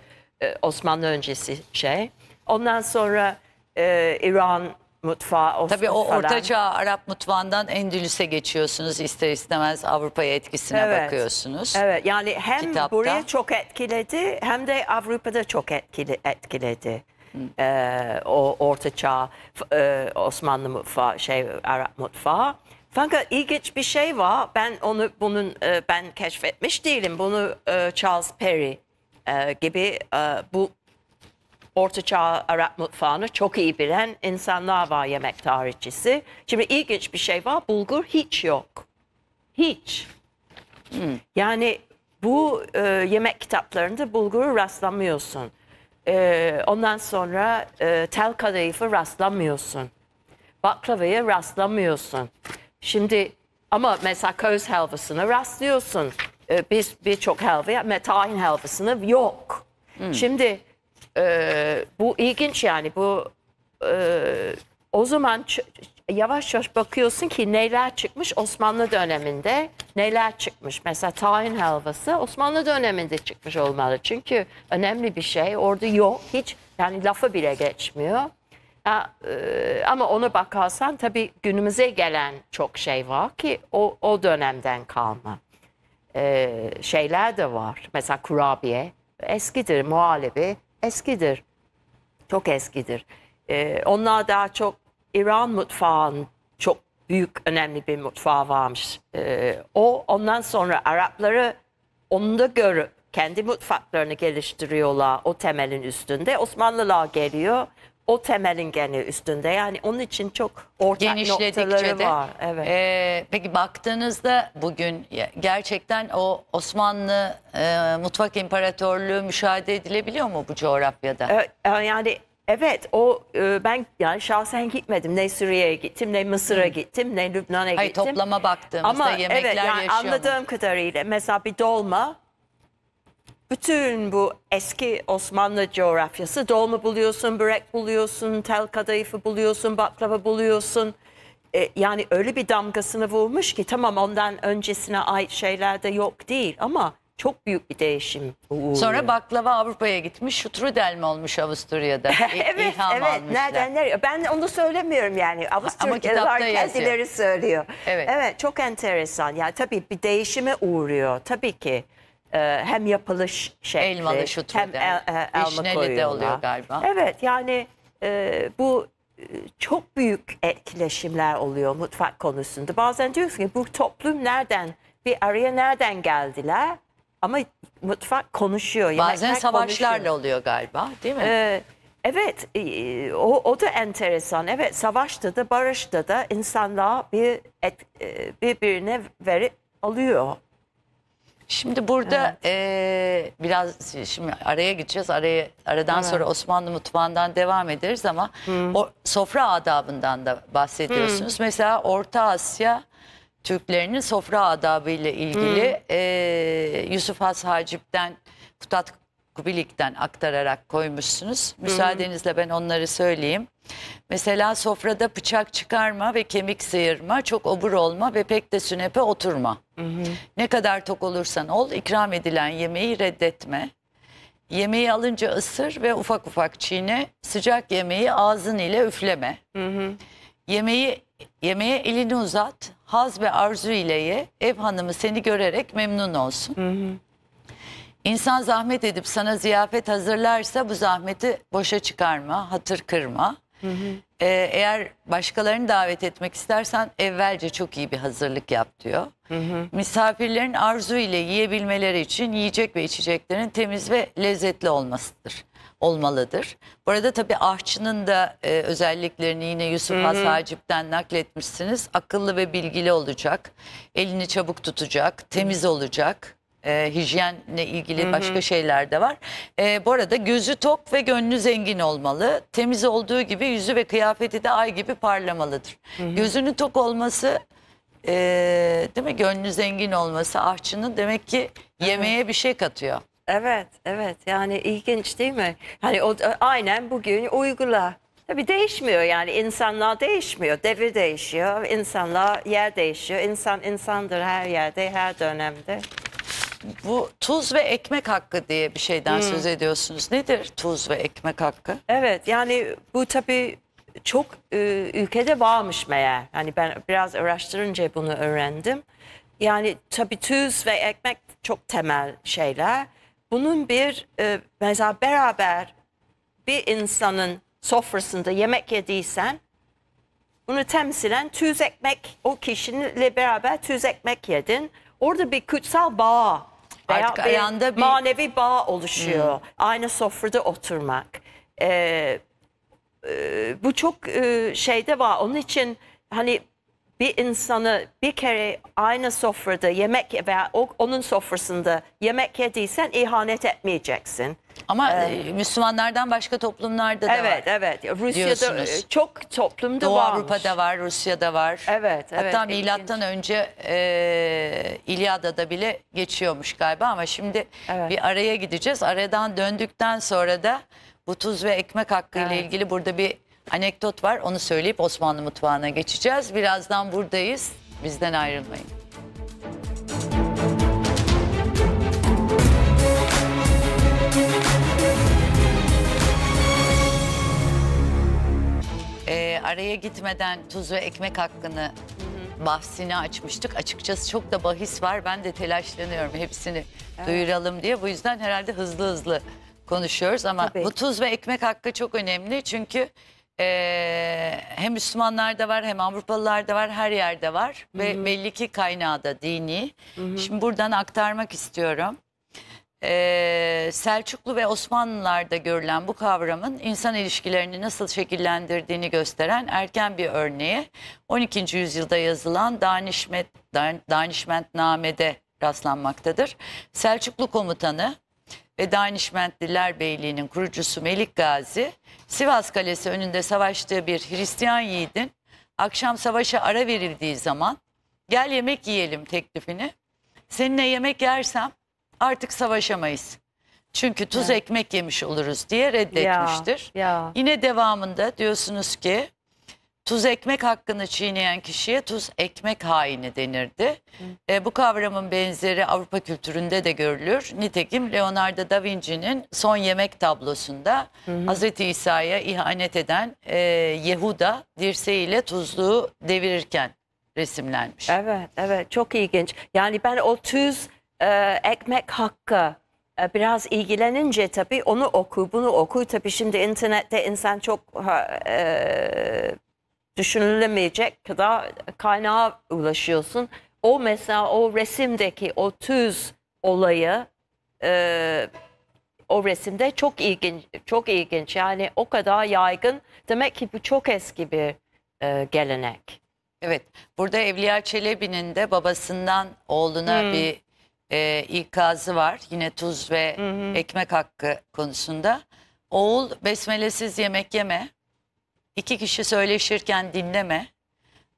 ee, Osmanlı öncesi şey. Ondan sonra e, İran mutfağı, Osmanlı Tabii o ortaçağ Arap mutfağından Endülüs'e geçiyorsunuz ister istemez Avrupa'ya etkisine evet. bakıyorsunuz. Evet yani hem Kitapta. buraya çok etkiledi hem de Avrupa'da çok etkili, etkiledi. Ee, o ortaçağ e, Osmanlı mutfağı şey Arap mutfağı. Fakat ilginç bir şey var. Ben onu bunun e, ben keşfetmiş değilim. Bunu e, Charles Perry e, gibi e, bu Ortaçağ Arap mutfağını çok iyi bilen insanlar var yemek tarihçisi. Şimdi ilginç bir şey var. Bulgur hiç yok. Hiç. Hmm. Yani bu e, yemek kitaplarında bulguru rastlamıyorsun. E, ondan sonra e, tel kadayıfı rastlamıyorsun. Baklavayı rastlamıyorsun. Şimdi ama mesela köz helvasını rastlıyorsun. E, biz birçok helvaya, metahin helvasını yok. Hmm. Şimdi ee, bu ilginç yani bu e, o zaman yavaş yavaş bakıyorsun ki neler çıkmış Osmanlı döneminde neler çıkmış. Mesela tahin helvası Osmanlı döneminde çıkmış olmalı. Çünkü önemli bir şey orada yok hiç yani lafı bile geçmiyor. Ha, e, ama ona bakarsan tabi günümüze gelen çok şey var ki o, o dönemden kalma e, şeyler de var. Mesela kurabiye eskidir muhallebi eskidir. Çok eskidir. Ee, onlar daha çok İran mutfağın çok büyük önemli bir mutfağı varmış. Ee, o ondan sonra Arapları onu da görüp kendi mutfaklarını geliştiriyorlar o temelin üstünde. Osmanlılar geliyor o temelin gene üstünde. Yani onun için çok ortak noktaları de. var. Evet. Ee, peki baktığınızda bugün gerçekten o Osmanlı e, mutfak imparatorluğu müşahede edilebiliyor mu bu coğrafyada? Ee, yani Evet o e, ben yani şahsen gitmedim. Ne Suriye'ye gittim ne Mısır'a gittim ne Lübnan'a gittim. Hayır toplama baktığımızda Ama, yemekler evet, yani yaşıyor Anladığım mu? kadarıyla mesela bir dolma bütün bu eski Osmanlı coğrafyası dolma buluyorsun, börek buluyorsun, tel kadayıfı buluyorsun, baklava buluyorsun. E, yani öyle bir damgasını vurmuş ki tamam ondan öncesine ait şeyler de yok değil ama çok büyük bir değişim. Uğuruyor. Sonra baklava Avrupa'ya gitmiş, şutrudel mi olmuş Avusturya'da? evet, İlham evet. Almışlar. Nereden nereye? Ben onu söylemiyorum yani. Avusturyalılar kendileri yazıyor. söylüyor. Evet. evet, çok enteresan. Yani tabii bir değişime uğruyor tabii ki. E, hem yapılış şekli Elmalı şutu hem el, e, elma Vişneli de oluyor galiba. Evet yani e, bu e, çok büyük etkileşimler oluyor mutfak konusunda. Bazen diyorsun ki bu toplum nereden bir araya nereden geldiler ama mutfak konuşuyor. Bazen savaşlarla konuşuyor. oluyor galiba değil mi? Ee, evet e, o, o da enteresan. Evet savaşta da barışta da insanlar bir et, birbirine verip alıyor. Şimdi burada eee, biraz şimdi araya gideceğiz. Araya aradan sonra Osmanlı mutfağından devam ederiz ama o sofra adabından da bahsediyorsunuz. Mesela Orta Asya Türklerinin sofra adabı ile ilgili eee, Yusuf Has Hacip'ten Kutat Kubilik'ten aktararak koymuşsunuz. Müsaadenizle ben onları söyleyeyim. Mesela sofrada bıçak çıkarma ve kemik sıyırma, çok obur olma ve pek de sünepe oturma. Hı hı. Ne kadar tok olursan ol, ikram edilen yemeği reddetme. Yemeği alınca ısır ve ufak ufak çiğne, sıcak yemeği ağzın ile üfleme. Hı hı. Yemeği yemeğe elini uzat, haz ve arzu ile ye, ev hanımı seni görerek memnun olsun. Hı hı. İnsan zahmet edip sana ziyafet hazırlarsa bu zahmeti boşa çıkarma, hatır kırma. Hı hı. Ee, eğer başkalarını davet etmek istersen evvelce çok iyi bir hazırlık yap diyor. Hı hı. Misafirlerin arzu ile yiyebilmeleri için yiyecek ve içeceklerin temiz ve lezzetli olmasıdır olmalıdır. Bu arada tabii ahçının da e, özelliklerini yine Yusuf Has Hacip'ten nakletmişsiniz. Akıllı ve bilgili olacak, elini çabuk tutacak, temiz olacak, e, hijyenle ilgili Hı-hı. başka şeyler de var. E, bu arada gözü tok ve gönlü zengin olmalı. Temiz olduğu gibi yüzü ve kıyafeti de ay gibi parlamalıdır. Hı-hı. Gözünün tok olması e, değil mi? Gönlü zengin olması ahçının demek ki yemeğe evet. bir şey katıyor. Evet, evet. Yani ilginç değil mi? Hani o e, aynen bugün uygula. Tabii değişmiyor yani insanlar değişmiyor. Devir değişiyor, insanlar yer değişiyor. İnsan insandır her yerde, her dönemde bu tuz ve ekmek hakkı diye bir şeyden hmm. söz ediyorsunuz. Nedir tuz ve ekmek hakkı? Evet yani bu tabii çok e, ülkede varmış meğer. Yani ben biraz araştırınca bunu öğrendim. Yani tabii tuz ve ekmek çok temel şeyler. Bunun bir e, mesela beraber bir insanın sofrasında yemek yediysen bunu temsilen tuz ekmek o kişiyle beraber tuz ekmek yedin. Orada bir kutsal bağ veya Artık aranda bir... manevi bağ oluşuyor. Hmm. Aynı sofrada oturmak. Ee, e, bu çok e, şeyde var. Onun için hani bir insanı bir kere aynı sofrada yemek veya onun sofrasında yemek yediysen ihanet etmeyeceksin. Ama e, Müslümanlardan başka toplumlarda da var. Evet evet. Rusya'da e, diyorsunuz. çok toplumda var. Doğu varmış. Avrupa'da var, Rusya'da var. Evet evet. Hatta milattan önce e, İlyada'da bile geçiyormuş galiba ama şimdi Evet. bir araya gideceğiz. Aradan döndükten sonra da bu tuz ve ekmek hakkı ile Evet. ilgili burada bir anekdot var. Onu söyleyip Osmanlı mutfağına geçeceğiz. Birazdan buradayız. Bizden ayrılmayın. e, araya gitmeden tuz ve ekmek hakkını bahsini açmıştık. Açıkçası çok da bahis var. Ben de telaşlanıyorum hepsini duyuralım diye. Bu yüzden herhalde hızlı hızlı konuşuyoruz ama Tabii. bu tuz ve ekmek hakkı çok önemli. Çünkü e, hem Müslümanlar da var hem Avrupalılar da var her yerde var. Ve belli ki kaynağı da dini. Şimdi buradan aktarmak istiyorum e, Selçuklu ve Osmanlılarda görülen bu kavramın insan ilişkilerini nasıl şekillendirdiğini gösteren erken bir örneği 12. yüzyılda yazılan Danişmet, Namede rastlanmaktadır. Selçuklu komutanı ve Danişmentliler Beyliği'nin kurucusu Melik Gazi, Sivas Kalesi önünde savaştığı bir Hristiyan yiğidin akşam savaşa ara verildiği zaman gel yemek yiyelim teklifini, seninle yemek yersem artık savaşamayız. Çünkü tuz evet. ekmek yemiş oluruz diye reddetmiştir. Ya, ya. Yine devamında diyorsunuz ki tuz ekmek hakkını çiğneyen kişiye tuz ekmek haini denirdi. E, bu kavramın benzeri Avrupa kültüründe de görülür. Nitekim Leonardo da Vinci'nin Son Yemek tablosunda hı hı. Hz. İsa'ya ihanet eden e, Yehuda dirseğiyle tuzluğu devirirken resimlenmiş. Evet, evet çok ilginç. Yani ben o tuz e, ekmek hakkı e, biraz ilgilenince tabii onu oku bunu oku. Tabii şimdi internette insan çok e, düşünülemeyecek kadar kaynağa ulaşıyorsun. O mesela o resimdeki o tüz olayı e, o resimde çok ilginç çok ilginç yani o kadar yaygın demek ki bu çok eski bir e, gelenek. Evet burada Evliya Çelebi'nin de babasından oğluna hmm. bir e, ikazı var. Yine tuz ve hı hı. ekmek hakkı konusunda. Oğul besmelesiz yemek yeme. İki kişi söyleşirken dinleme.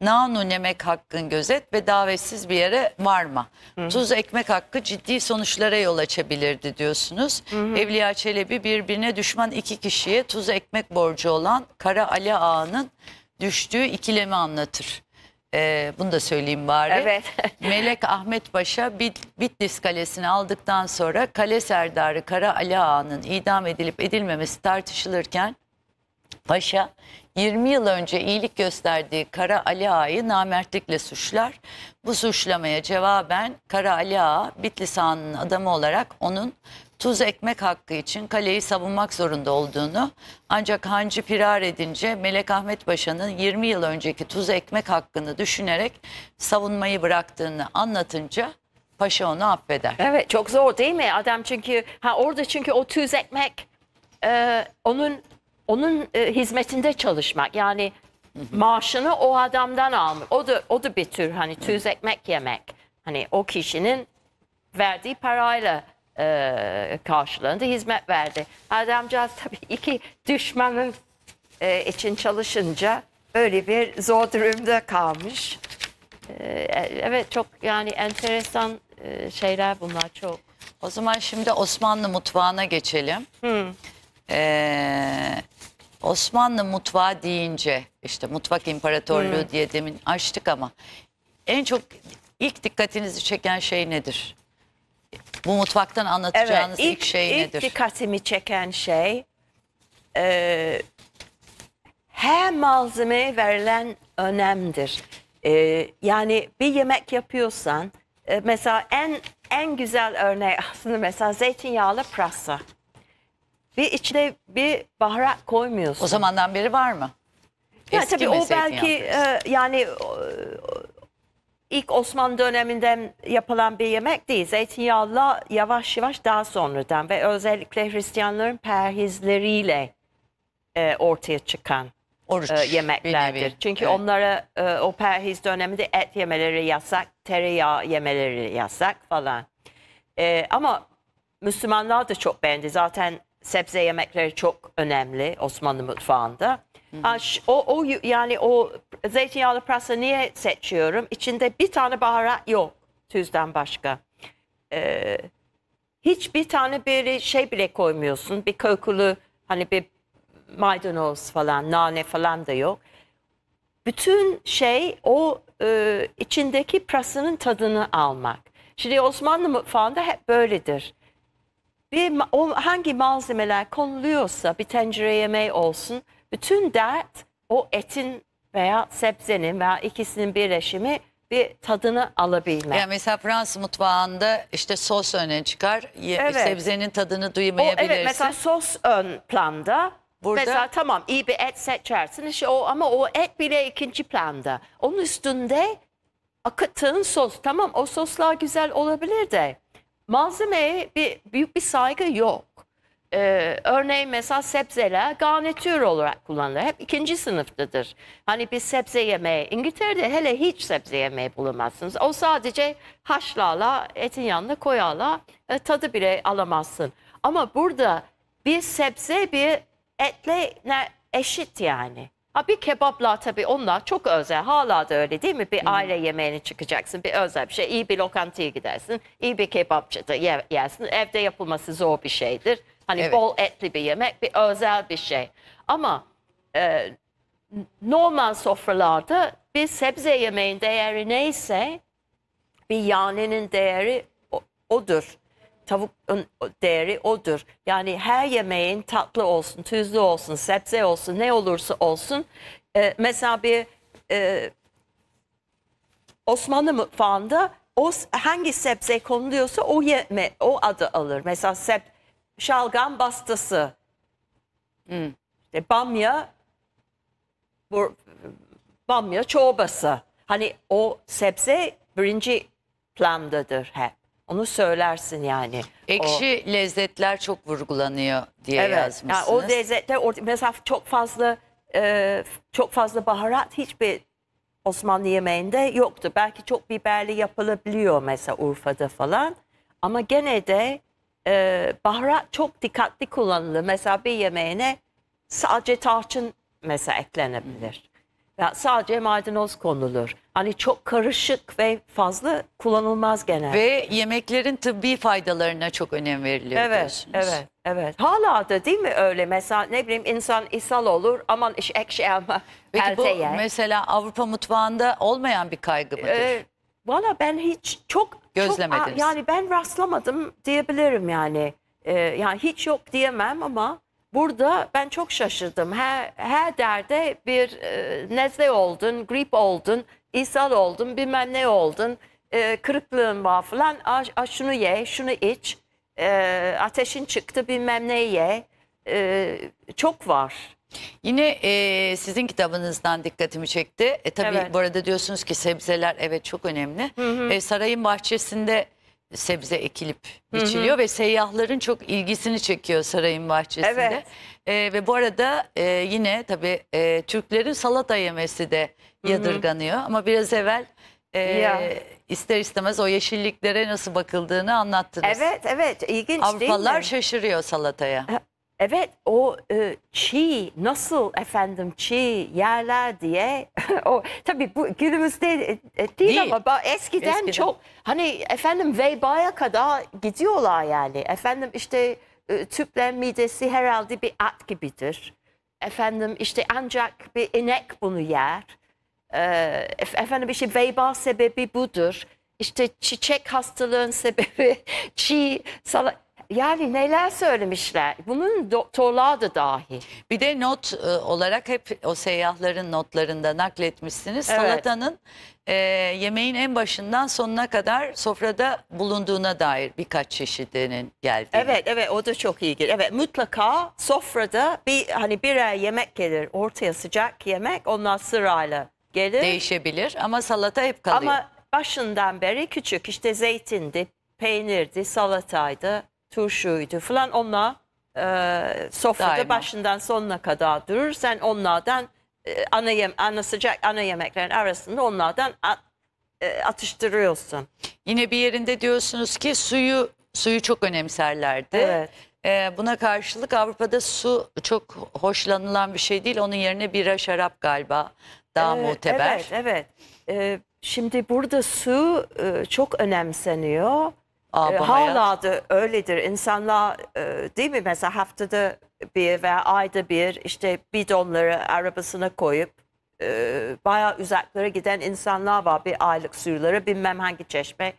Nanun yemek hakkın gözet ve davetsiz bir yere varma. Hı hı. Tuz ekmek hakkı ciddi sonuçlara yol açabilirdi diyorsunuz. Hı hı. Evliya Çelebi birbirine düşman iki kişiye tuz ekmek borcu olan Kara Ali Ağa'nın düştüğü ikilemi anlatır. Ee, bunu da söyleyeyim bari. Evet. Melek Ahmet Paşa Bit Bitlis Kalesi'ni aldıktan sonra kale serdarı Kara Ali Ağa'nın idam edilip edilmemesi tartışılırken Paşa 20 yıl önce iyilik gösterdiği Kara Ali Ağa'yı namertlikle suçlar. Bu suçlamaya cevaben Kara Ali Ağa Bitlis Ağa'nın adamı olarak onun tuz ekmek hakkı için kaleyi savunmak zorunda olduğunu ancak hancı firar edince Melek Ahmet Paşa'nın 20 yıl önceki tuz ekmek hakkını düşünerek savunmayı bıraktığını anlatınca paşa onu affeder. Evet çok zor değil mi adam çünkü ha orada çünkü o tuz ekmek e, onun onun e, hizmetinde çalışmak yani maaşını o adamdan almak o da o da bir tür hani tuz ekmek yemek hani o kişinin verdiği parayla e, karşılığında hizmet verdi. Adamcağız tabii iki düşmanın e, için çalışınca öyle bir zor durumda kalmış. E, evet çok yani enteresan e, şeyler bunlar çok. O zaman şimdi Osmanlı mutfağına geçelim. Hmm. Ee, Osmanlı mutfağı deyince işte mutfak imparatorluğu hmm. diye demin açtık ama en çok ilk dikkatinizi çeken şey nedir? Bu mutfaktan anlatacağınız evet, ilk, ilk şey ilk nedir? İlk dikkatimi çeken şey e, her malzemeye verilen önemdir. E, yani bir yemek yapıyorsan e, mesela en en güzel örneği aslında mesela zeytinyağlı pırasa. Bir içine bir baharat koymuyorsun. O zamandan beri var mı? Ya tabii o belki e, yani ilk Osmanlı döneminden yapılan bir yemek değil. Zeytinyağlı yavaş yavaş daha sonradan ve özellikle Hristiyanların perhizleriyle e, ortaya çıkan e, Oruç, e, yemeklerdir. Çünkü evet. onlara e, o perhiz döneminde et yemeleri yasak, tereyağı yemeleri yasak falan. E, ama Müslümanlar da çok beğendi. Zaten sebze yemekleri çok önemli Osmanlı mutfağında o, o yani o zeytinyağlı pırasa niye seçiyorum? İçinde bir tane baharat yok tüzden başka. Ee, hiçbir tane bir şey bile koymuyorsun. Bir kokulu hani bir maydanoz falan, nane falan da yok. Bütün şey o e, içindeki prasının tadını almak. Şimdi Osmanlı mutfağında hep böyledir. Bir, o hangi malzemeler konuluyorsa bir tencere yemeği olsun bütün dert o etin veya sebzenin veya ikisinin birleşimi bir tadını alabilme. Yani mesela Fransız mutfağında işte sos öne çıkar. Evet. Sebzenin tadını O, duymayabilirsin. evet mesela sos ön planda. Burada- Mesela tamam iyi bir et seçersin işte o ama o et bile ikinci planda. Onun üstünde akıttığın sos tamam o soslar güzel olabilir de malzemeye bir büyük bir saygı yok. Ee, örneğin mesela sebzeler garnitür olarak kullanılır. Hep ikinci sınıftadır. Hani bir sebze yemeği, İngiltere'de hele hiç sebze yemeği bulamazsınız. O sadece haşlala, etin yanına koyala, e, tadı bile alamazsın. Ama burada bir sebze bir etle ne, eşit yani. Ha bir kebapla tabii onlar çok özel. Hala da öyle değil mi? Bir hmm. aile yemeğine çıkacaksın. Bir özel bir şey. İyi bir lokantaya gidersin. iyi bir kebapçıda yersin. Evde yapılması zor bir şeydir. Hani evet. bol etli bir yemek bir özel bir şey. Ama e, normal sofralarda bir sebze yemeğin değeri neyse bir yanenin değeri odur. Tavukun değeri odur. Yani her yemeğin tatlı olsun, tuzlu olsun, sebze olsun, ne olursa olsun. E, mesela bir e, Osmanlı mutfağında o hangi sebze konuluyorsa o yeme o adı alır. Mesela seb şalgam bastısı, hmm. işte bamya, bu, bamya çorbası. Hani o sebze birinci plandadır hep. Onu söylersin yani. Ekşi o, lezzetler çok vurgulanıyor diye evet, yazmışsınız. Yani o lezzetler mesela çok fazla e, çok fazla baharat hiçbir Osmanlı yemeğinde yoktu. Belki çok biberli yapılabiliyor mesela Urfa'da falan. Ama gene de e, ee, baharat çok dikkatli kullanılır. Mesela bir yemeğine sadece tarçın mesela eklenebilir. Ya sadece maydanoz konulur. Hani çok karışık ve fazla kullanılmaz genel. Ve yemeklerin tıbbi faydalarına çok önem veriliyor evet, diyorsunuz. Evet, evet. Hala da değil mi öyle? Mesela ne bileyim insan ishal olur aman iş ekşi şey ama Peki bu yer. mesela Avrupa mutfağında olmayan bir kaygı mıdır? Ee, Valla ben hiç çok Gözlemediniz. Çok, yani ben rastlamadım diyebilirim yani. Ee, yani hiç yok diyemem ama burada ben çok şaşırdım. Her, her derde bir e, nezle oldun, grip oldun, ishal oldun, bilmem ne oldun, e, kırıklığın var falan. A, a, şunu ye, şunu iç, e, ateşin çıktı bilmem ne ye. E, çok var. Yine e, sizin kitabınızdan dikkatimi çekti. E, tabii evet. bu arada diyorsunuz ki sebzeler evet çok önemli. Hı hı. E, sarayın bahçesinde sebze ekilip biçiliyor hı hı. ve seyyahların çok ilgisini çekiyor sarayın bahçesinde. Evet. E, ve bu arada e, yine tabii e, Türklerin salata yemesi de yadırganıyor. Hı hı. Ama biraz evvel e, ister istemez o yeşilliklere nasıl bakıldığını anlattınız. Evet evet ilginç Avrupalılar değil mi? şaşırıyor salataya. Evet o e, çiğ nasıl efendim çi yerler diye o tabii bu günümüzde e, e değil, değil ama eskiden, eskiden çok hani efendim veybaya kadar gidiyorlar yani. Efendim işte e, Türklerin midesi herhalde bir at gibidir. Efendim işte ancak bir inek bunu yer. E, efendim işte veba sebebi budur. İşte çiçek hastalığın sebebi çi salak yani neler söylemişler. Bunun doktorluğa da dahil. Bir de not e, olarak hep o seyyahların notlarında nakletmişsiniz. Evet. Salatanın e, yemeğin en başından sonuna kadar sofrada bulunduğuna dair birkaç çeşidinin geldiğini. Evet evet o da çok iyi gelir. Evet mutlaka sofrada bir hani birer yemek gelir. Ortaya sıcak yemek ondan sırayla gelir. Değişebilir ama salata hep kalıyor. Ama başından beri küçük işte zeytindi, peynirdi, salataydı turşuydu falan onunla e, sofrada Daima. başından sonuna kadar durur. Sen onlardan e, ana, yem, ana sıcak ana yemeklerin arasında onlardan at, e, atıştırıyorsun. Yine bir yerinde diyorsunuz ki suyu suyu çok önemserlerdi. Evet. E, buna karşılık Avrupa'da su çok hoşlanılan bir şey değil. Onun yerine bira şarap galiba daha evet, muteber. Evet, evet. E, şimdi burada su e, çok önemseniyor. E, hala da öyledir. İnsanlar e, değil mi mesela haftada bir veya ayda bir işte bidonları arabasına koyup e, bayağı uzaklara giden insanlar var. Bir aylık sürüleri bilmem hangi çeşme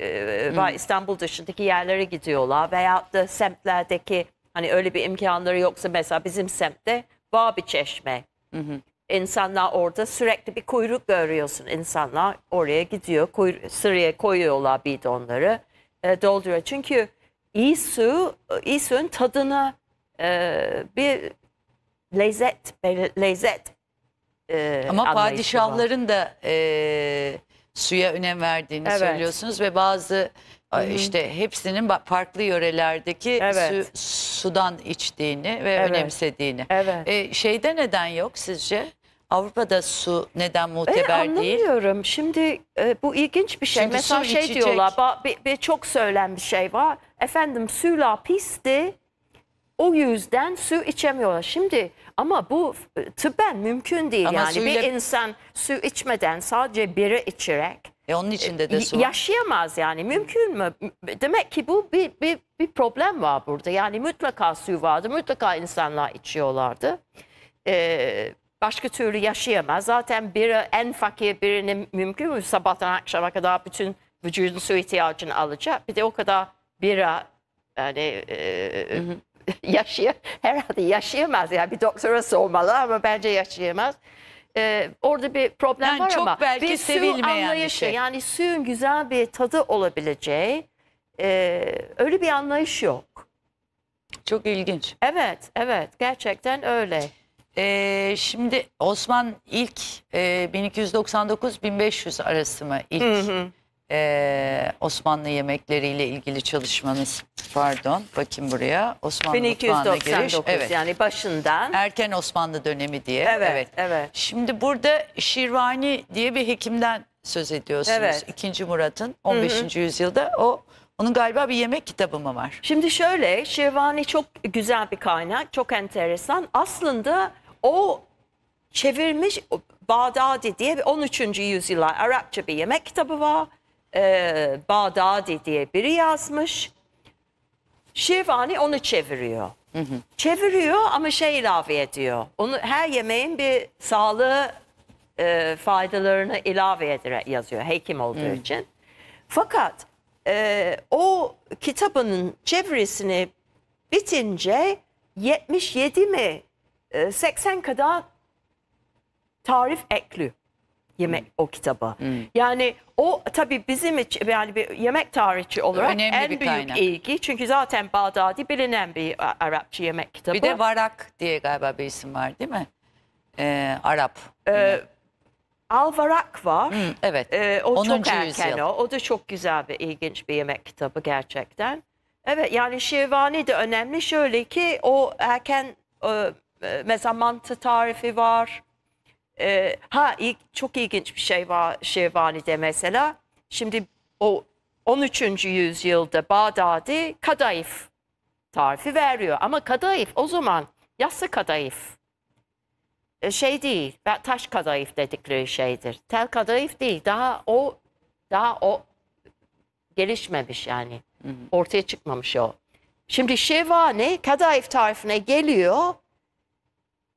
e, hmm. İstanbul dışındaki yerlere gidiyorlar veya da semtlerdeki hani öyle bir imkanları yoksa mesela bizim semtte var bir çeşme. Hı İnsanlar orada sürekli bir kuyruk görüyorsun. İnsanlar oraya gidiyor, kuyru, sıraya koyuyorlar bidonları e, dolduruyor. Çünkü iyi su, iyi suyun tadına e, bir lezzet, bir lezzet e, Ama padişahların var. da e, suya önem verdiğini evet. söylüyorsunuz ve bazı e, Hı -hı. işte hepsinin farklı yörelerdeki evet. su, sudan içtiğini ve evet. önemsediğini. Evet. E, şeyde neden yok sizce? Avrupa'da su neden e, muteber e, değil? Anlamıyorum. Şimdi e, bu ilginç bir şey. Şimdi Mesela şey içecek. diyorlar, ba, bir, bir çok söylen bir şey var. Efendim suyla pisti, o yüzden su içemiyorlar. Şimdi ama bu e, tıbben mümkün değil ama yani. Suyla... Bir insan su içmeden sadece biri içerek e onun içinde de e, su. Yaşayamaz yani mümkün mü? Demek ki bu bir, bir, bir problem var burada. Yani mutlaka su vardı, mutlaka insanlar içiyorlardı. Ee, başka türlü yaşayamaz. Zaten bir en fakir birinin mümkün mü sabahtan akşama kadar bütün vücudun su ihtiyacını alacak. Bir de o kadar bira yani e, hı herhalde yaşayamaz yani bir doktora sormalı ama bence yaşayamaz. Ee, orada bir problem yani var çok ama belki bir su anlayışı şey. yani suyun güzel bir tadı olabileceği e, öyle bir anlayış yok. Çok ilginç. Evet evet gerçekten öyle. Ee, şimdi Osman ilk e, 1299-1500 arası mı ilk hı hı. E, Osmanlı yemekleriyle ilgili çalışmanız pardon bakayım buraya Osmanlı 1299 Evet. yani başından erken Osmanlı dönemi diye evet, evet evet şimdi burada Şirvani diye bir hekimden söz ediyorsunuz evet. 2. Murat'ın 15. Hı hı. yüzyılda o onun galiba bir yemek kitabı mı var? Şimdi şöyle Şirvani çok güzel bir kaynak, çok enteresan. Aslında o çevirmiş Bağdadi diye 13. yüzyıla Arapça bir yemek kitabı var. Ee, Bağdadi diye biri yazmış. Şirvani onu çeviriyor. Hı hı. Çeviriyor ama şey ilave ediyor. Onu her yemeğin bir sağlığı e, faydalarını ilave ederek yazıyor hekim olduğu hı. için. Fakat e, o kitabının çevirisini bitince 77 mi 80 ee, kadar tarif ekli yemek hmm. o kitaba. Hmm. Yani o tabii bizim için yani bir yemek tarihçi olarak Önemli en büyük kaynak. ilgi. Çünkü zaten Bağdadi bilinen bir Arapçı yemek kitabı. Bir de Varak diye galiba bir isim var değil mi? Ee, Arap. Ee, Alvarak var. Hmm, evet. Ee, o 10. çok erken yüzyıl. o. O da çok güzel bir ilginç bir yemek kitabı gerçekten. Evet yani Şirvani de önemli şöyle ki o erken e, ee, mesela mantı tarifi var. E, ha ilk, çok ilginç bir şey var Şirvani'de mesela. Şimdi o 13. yüzyılda Bağdadi kadayıf tarifi veriyor. Ama kadayıf o zaman yassı kadayıf. Ee, şey değil, taş kadayıf dedikleri şeydir. Tel kadayıf değil, daha o daha o gelişmemiş yani. Hı hı. Ortaya çıkmamış o. Şimdi Şevane kadayıf tarifine geliyor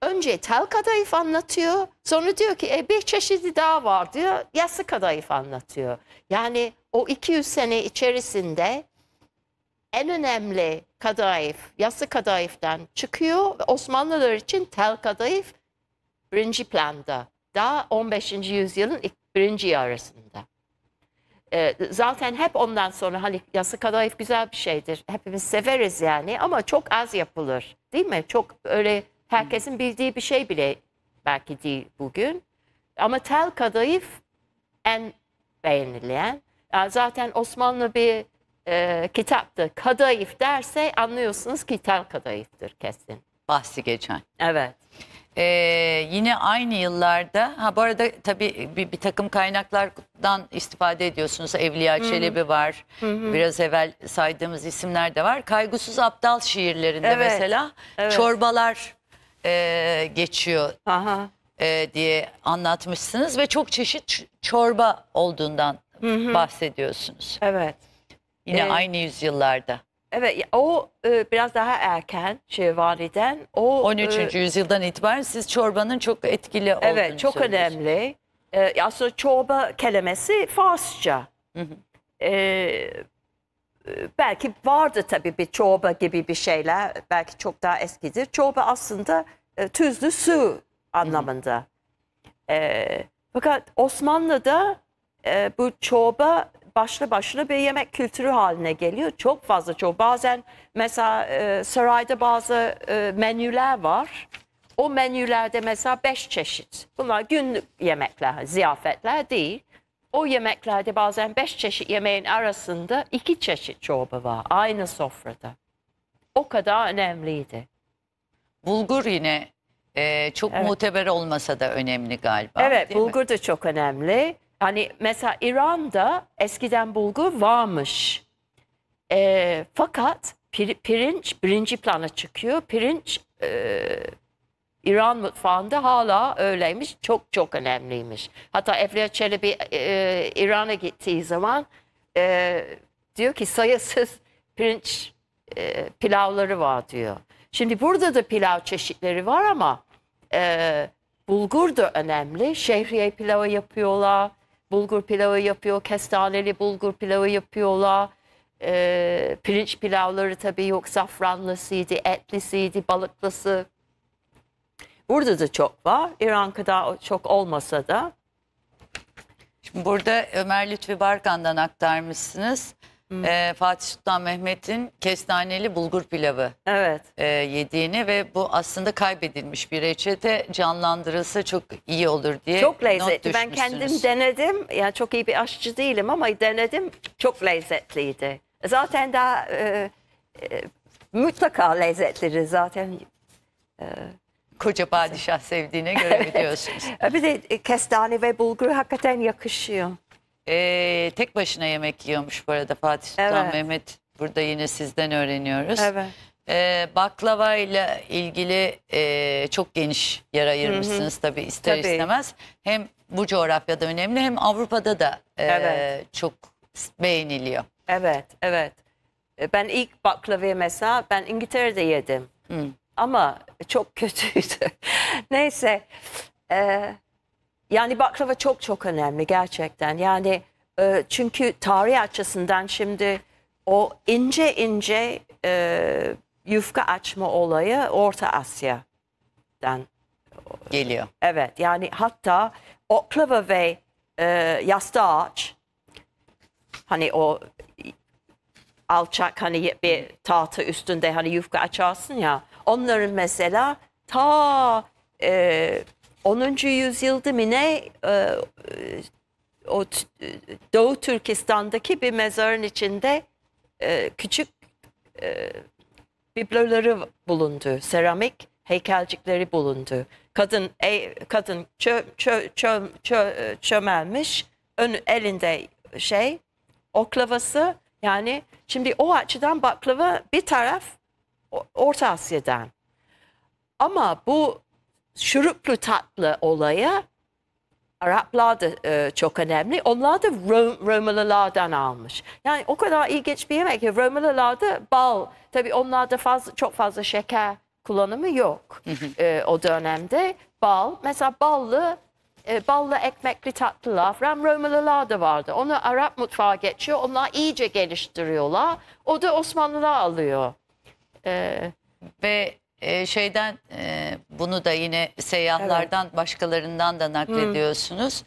önce tel kadayıf anlatıyor. Sonra diyor ki e, bir çeşidi daha var diyor. Yassı kadayıf anlatıyor. Yani o 200 sene içerisinde en önemli kadayıf, yassı kadayıftan çıkıyor. ve Osmanlılar için tel kadayıf birinci planda. Daha 15. yüzyılın ilk birinci yarısında. Ee, zaten hep ondan sonra hani yassı kadayıf güzel bir şeydir. Hepimiz severiz yani ama çok az yapılır. Değil mi? Çok öyle Herkesin bildiği bir şey bile belki değil bugün. Ama tel kadayıf en beğenilen. Zaten Osmanlı bir e, kitaptı. Kadayıf derse anlıyorsunuz ki tel kadayıftır kesin. Bahsi geçen. Evet. Ee, yine aynı yıllarda, ha bu arada tabii bir, bir takım kaynaklardan istifade ediyorsunuz. Evliya Hı-hı. Çelebi var, Hı-hı. biraz evvel saydığımız isimler de var. Kaygısız Aptal şiirlerinde evet. mesela evet. çorbalar e, geçiyor Aha. e, diye anlatmışsınız ve çok çeşit çorba olduğundan Hı hı. bahsediyorsunuz. Evet. Yine Ee, aynı yüzyıllarda. Evet o e, biraz daha erken Şevvani'den. O 13. e, yüzyıldan itibaren siz çorbanın çok etkili olduğunu Evet çok önemli. Ee, aslında çorba kelimesi Farsça. Hı hı. Ee, belki vardı tabii bir çorba gibi bir şeyler. Belki çok daha eskidir. Çorba aslında e, tüzlü su anlamında. E, fakat Osmanlı'da e, bu çorba başlı başına bir yemek kültürü haline geliyor. Çok fazla çorba. Bazen mesela e, sarayda bazı e, menüler var. O menülerde mesela beş çeşit. Bunlar günlük yemekler, ziyafetler değil o yemeklerde bazen beş çeşit yemeğin arasında iki çeşit çorba var aynı sofrada. O kadar önemliydi. Bulgur yine e, çok evet. muteber olmasa da önemli galiba. Evet bulgur mi? da çok önemli. Hani mesela İran'da eskiden bulgur varmış. E, fakat pir, pirinç birinci plana çıkıyor. Pirinç e, İran mutfağında hala öyleymiş. Çok çok önemliymiş. Hatta Evliya Çelebi e, e, İran'a gittiği zaman e, diyor ki sayısız pirinç e, pilavları var diyor. Şimdi burada da pilav çeşitleri var ama e, bulgur da önemli. Şehriye pilavı yapıyorlar. Bulgur pilavı yapıyor. Kestaneli bulgur pilavı yapıyorlar. E, pirinç pilavları tabii yok. Safranlısıydı, etlisiydi, balıklısı Burada da çok var. İran kadar çok olmasa da. Şimdi burada Ömer Lütfi Barkan'dan aktarmışsınız. Hmm. Ee, Fatih Sultan Mehmet'in kestaneli bulgur pilavı evet. e, yediğini ve bu aslında kaybedilmiş bir reçete canlandırılsa çok iyi olur diye Çok lezzetli. ben kendim denedim. Yani çok iyi bir aşçı değilim ama denedim. Çok lezzetliydi. Zaten daha e, e, mutlaka lezzetlidir zaten. E, koca padişah sevdiğine göre mi diyorsunuz? bir de e, kestane ve bulgur hakikaten yakışıyor. Ee, tek başına yemek yiyormuş bu arada Fatih Sultan Evet. Mehmet. Burada yine sizden öğreniyoruz. Evet. Ee, baklava ile ilgili e, çok geniş yer ayırmışsınız tabii ister Tabii. istemez. Hem bu coğrafyada önemli hem Avrupa'da da e, Evet. çok beğeniliyor. Evet, evet. E, ben ilk baklavayı mesela ben İngiltere'de yedim. Hı ama çok kötüydü. Neyse. E, yani baklava çok çok önemli gerçekten. Yani e, çünkü tarih açısından şimdi o ince ince e, yufka açma olayı Orta Asya'dan geliyor. Evet yani hatta oklava ve e, yasta ağaç hani o alçak hani bir tahta üstünde hani yufka açarsın ya Onların mesela ta e, 10. yüzyılda mı ne e, o e, Doğu Türkistan'daki bir mezarın içinde e, küçük e, bibloları bulundu. Seramik heykelcikleri bulundu. Kadın e, kadın çö, çö, çö, çö, e, çömelmiş. Ön, elinde şey oklavası yani şimdi o açıdan baklava bir taraf Orta Asya'dan. Ama bu şuruplu tatlı olaya Araplar da e, çok önemli. Onlar da Rom, Romalılardan almış. Yani o kadar ilginç bir yemek ki Romalılarda bal. Tabii onlarda fazla, çok fazla şeker kullanımı yok e, o dönemde. Bal, mesela ballı e, ballı ekmekli tatlılar falan Romalılar da vardı. Onu Arap mutfağa geçiyor. Onlar iyice geliştiriyorlar. O da Osmanlılar alıyor. Ee, ve e, şeyden e, bunu da yine seyahlardan, evet. başkalarından da naklediyorsunuz. Hı.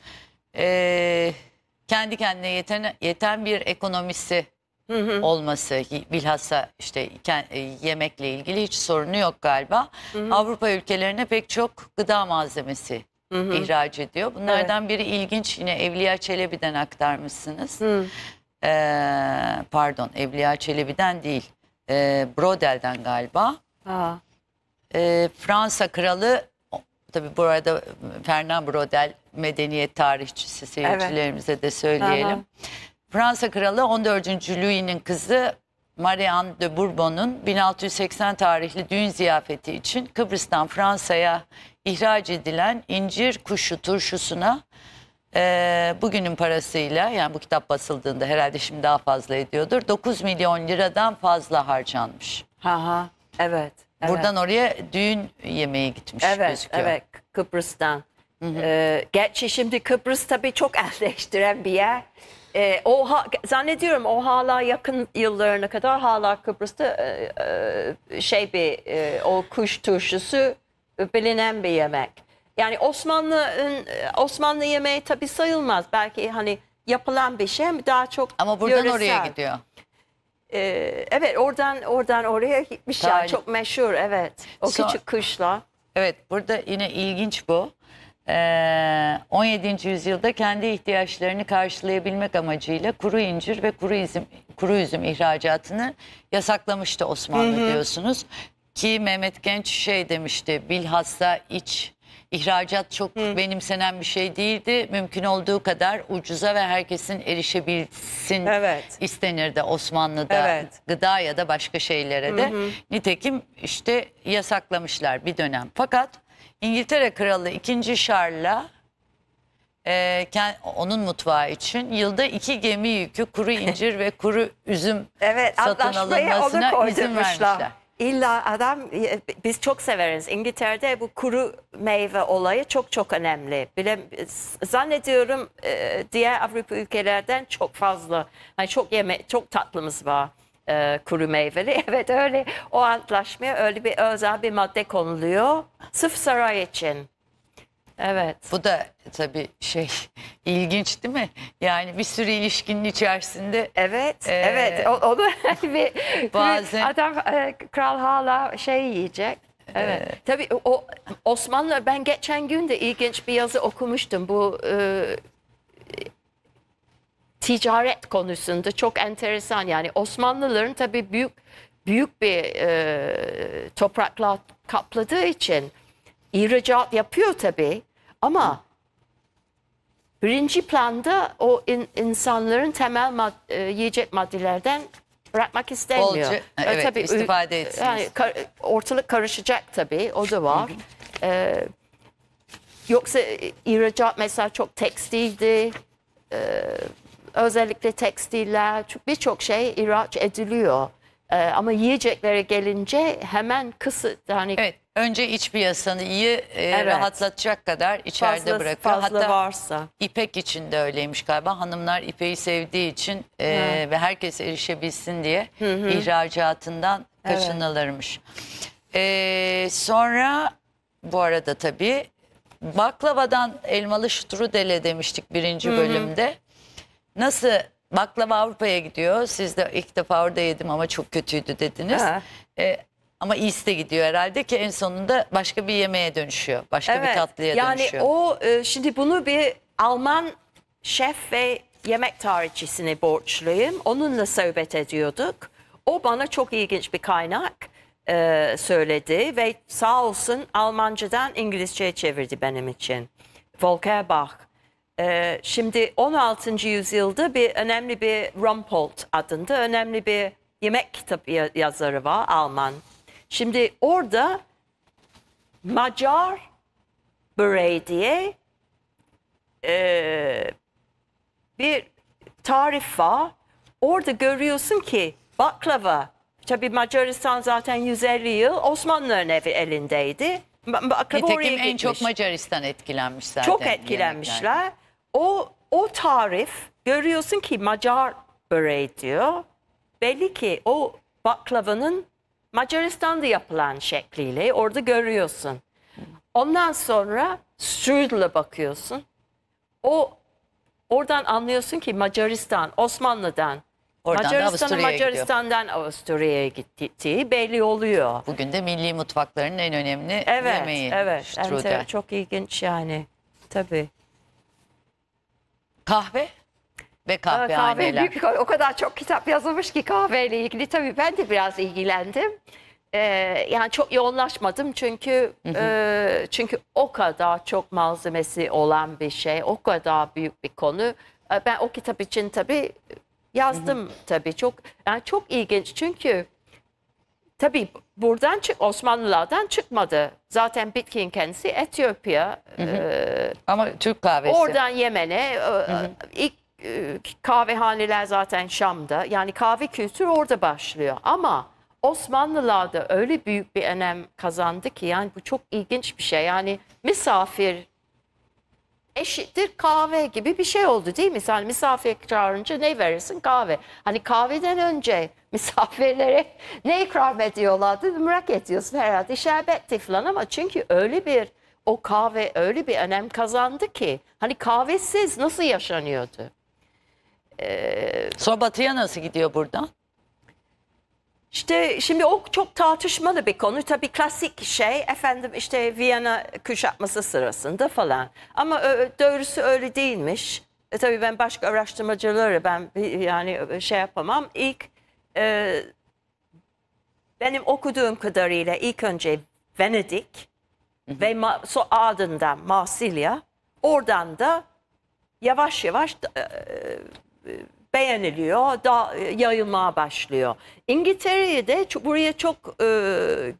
Ee, kendi kendine yeten, yeten bir ekonomisi hı hı. olması bilhassa işte e, yemekle ilgili hiç sorunu yok galiba. Hı hı. Avrupa ülkelerine pek çok gıda malzemesi hı hı. ihraç ediyor. Bunlardan evet. biri ilginç yine Evliya Çelebi'den aktarmışsınız. Hı. Ee, pardon Evliya Çelebi'den değil e, Brodel'den galiba. Aa. E, Fransa kralı tabi bu arada Fernand Brodel medeniyet tarihçisi seyircilerimize evet. de söyleyelim. Aha. Fransa kralı 14. Louis'nin kızı Marianne de Bourbon'un 1680 tarihli düğün ziyafeti için Kıbrıs'tan Fransa'ya ihraç edilen incir kuşu turşusuna ee, bugünün parasıyla yani bu kitap basıldığında herhalde şimdi daha fazla ediyordur. 9 milyon liradan fazla harcanmış. Ha ha evet. evet. Buradan oraya düğün yemeği gitmiş evet, gözüküyor. Evet Kıbrıs'tan. Ee, gerçi şimdi Kıbrıs tabii çok elleştiren bir yer. Ee, o ha, zannediyorum o hala yakın yıllarına kadar hala Kıbrıs'ta e, e, şey bir e, o kuş turşusu e, bilinen bir yemek. Yani Osmanlı'nın e, Osmanlı yemeği tabii sayılmaz. Belki hani yapılan bir şey ama daha çok Ama buradan yöresel. oraya gidiyor. Ee, evet oradan oradan oraya gitmiş ya yani çok meşhur evet. O Son, küçük kışla. Evet burada yine ilginç bu. Ee, 17. yüzyılda kendi ihtiyaçlarını karşılayabilmek amacıyla kuru incir ve kuru üzüm, kuru üzüm ihracatını yasaklamıştı Osmanlı Hı -hı. diyorsunuz. Ki Mehmet Genç şey demişti bilhassa iç İhracat çok Hı. benimsenen bir şey değildi. Mümkün olduğu kadar ucuza ve herkesin erişebilsin evet. istenirdi Osmanlı'da evet. gıda ya da başka şeylere de. Hı hı. Nitekim işte yasaklamışlar bir dönem. Fakat İngiltere Kralı 2. Charles'la e, onun mutfağı için yılda iki gemi yükü kuru incir ve kuru üzüm evet, satın alınmasına izin vermişler. İlla adam e, biz çok severiz İngiltere'de bu kuru meyve olayı çok çok önemli. Bile zannediyorum e, diğer Avrupa ülkelerden çok fazla hani çok yeme çok tatlımız var e, kuru meyveli. Evet öyle o antlaşmaya öyle bir özel bir madde konuluyor. Sırf saray için. Evet. Bu da tabii şey ilginç değil mi? Yani bir sürü ilişkinin içerisinde. Evet, e, evet. O, da bir, bazen adam e, kral hala şey yiyecek. Evet. Ee, Tabii o Osmanlı ben geçen gün de ilginç bir yazı okumuştum. Bu e, ticaret konusunda çok enteresan yani Osmanlıların tabii büyük büyük bir e, toprakla kapladığı için ihracat yapıyor tabii ama birinci planda o in, insanların temel mad, e, yiyecek maddelerden bırakmak istemiyor. Bolca, e, evet, tabii, istifade etsiniz. Yani, kar, ortalık karışacak tabii, o da var. e, yoksa ihracat mesela çok tekstildi, e, özellikle tekstiller, birçok şey ihraç ediliyor. E, ama yiyeceklere gelince hemen kısıt, yani evet. Önce iç piyasanı iyi e, rahatlatacak kadar içeride Fazla- bırakıyor. fazla Hatta varsa. İpek için de öyleymiş galiba. Hanımlar ipeği sevdiği için e, ve herkes erişebilsin diye ihracatından kaçınılırmış. E, sonra bu arada tabii baklavadan elmalı ştrudele demiştik birinci bölümde. Nasıl baklava Avrupa'ya gidiyor? Siz de ilk defa orada yedim ama çok kötüydü dediniz. Ha. E, ama iyisi de gidiyor herhalde ki en sonunda başka bir yemeğe dönüşüyor. Başka bir tatlıya yani dönüşüyor. o e, şimdi bunu bir Alman şef ve yemek tarihçisine borçluyum. Onunla sohbet ediyorduk. O bana çok ilginç bir kaynak e, söyledi ve sağ olsun Almancadan İngilizceye çevirdi benim için. Volker Bach. E, şimdi 16. yüzyılda bir önemli bir Rumpold adında önemli bir yemek kitap yazarı var Alman Şimdi orada Macar böreği diye e, bir tarif var. Orada görüyorsun ki baklava, tabii Macaristan zaten 150 yıl Osmanlıların evi elindeydi. Baklava Nitekim oraya gitmiş. en çok Macaristan etkilenmiş zaten. Çok etkilenmişler. O, o tarif görüyorsun ki Macar böreği diyor. Belli ki o baklavanın Macaristan'da yapılan şekliyle orada görüyorsun. Ondan sonra Strudel'a bakıyorsun. O oradan anlıyorsun ki Macaristan Osmanlı'dan Oradan Macaristan'ın Avusturya'ya Macaristan'dan Avusturya'ya gittiği belli oluyor. Bugün de milli mutfaklarının en önemli evet, yemeği. Evet, Strudel. evet. Çok ilginç yani. Tabii. Kahve? Ve kahvehaneler. Kahve, büyük, o kadar çok kitap yazılmış ki kahveyle ilgili. Tabii ben de biraz ilgilendim. Ee, yani çok yoğunlaşmadım çünkü E, çünkü o kadar çok malzemesi olan bir şey, o kadar büyük bir konu. Ee, ben o kitap için tabii yazdım hı tabii çok yani çok ilginç çünkü tabii buradan çık Osmanlılardan çıkmadı. Zaten bitkinin kendisi Etiyopya. Hı hı. E, Ama Türk kahvesi. Oradan Yemen'e e, ilk ee, kahvehaneler zaten Şam'da. Yani kahve kültürü orada başlıyor. Ama Osmanlılar'da öyle büyük bir önem kazandı ki yani bu çok ilginç bir şey. Yani misafir eşittir kahve gibi bir şey oldu değil mi? yani misafir çağırınca ne verirsin? Kahve. Hani kahveden önce misafirlere ne ikram ediyorlardı? Merak ediyorsun herhalde şerbet falan ama çünkü öyle bir o kahve öyle bir önem kazandı ki hani kahvesiz nasıl yaşanıyordu? Ee, Sonra batıya nasıl gidiyor buradan? İşte şimdi o çok tartışmalı bir konu. Tabii klasik şey efendim işte Viyana kuşatması sırasında falan. Ama doğrusu öyle değilmiş. E, tabii ben başka araştırmacıları ben yani şey yapamam. İlk e, benim okuduğum kadarıyla ilk önce Venedik hı hı. ve ma, so, ardından Marsilya oradan da yavaş yavaş e, beğeniliyor, daha e, yayılmaya başlıyor. İngiltere'ye de buraya çok e,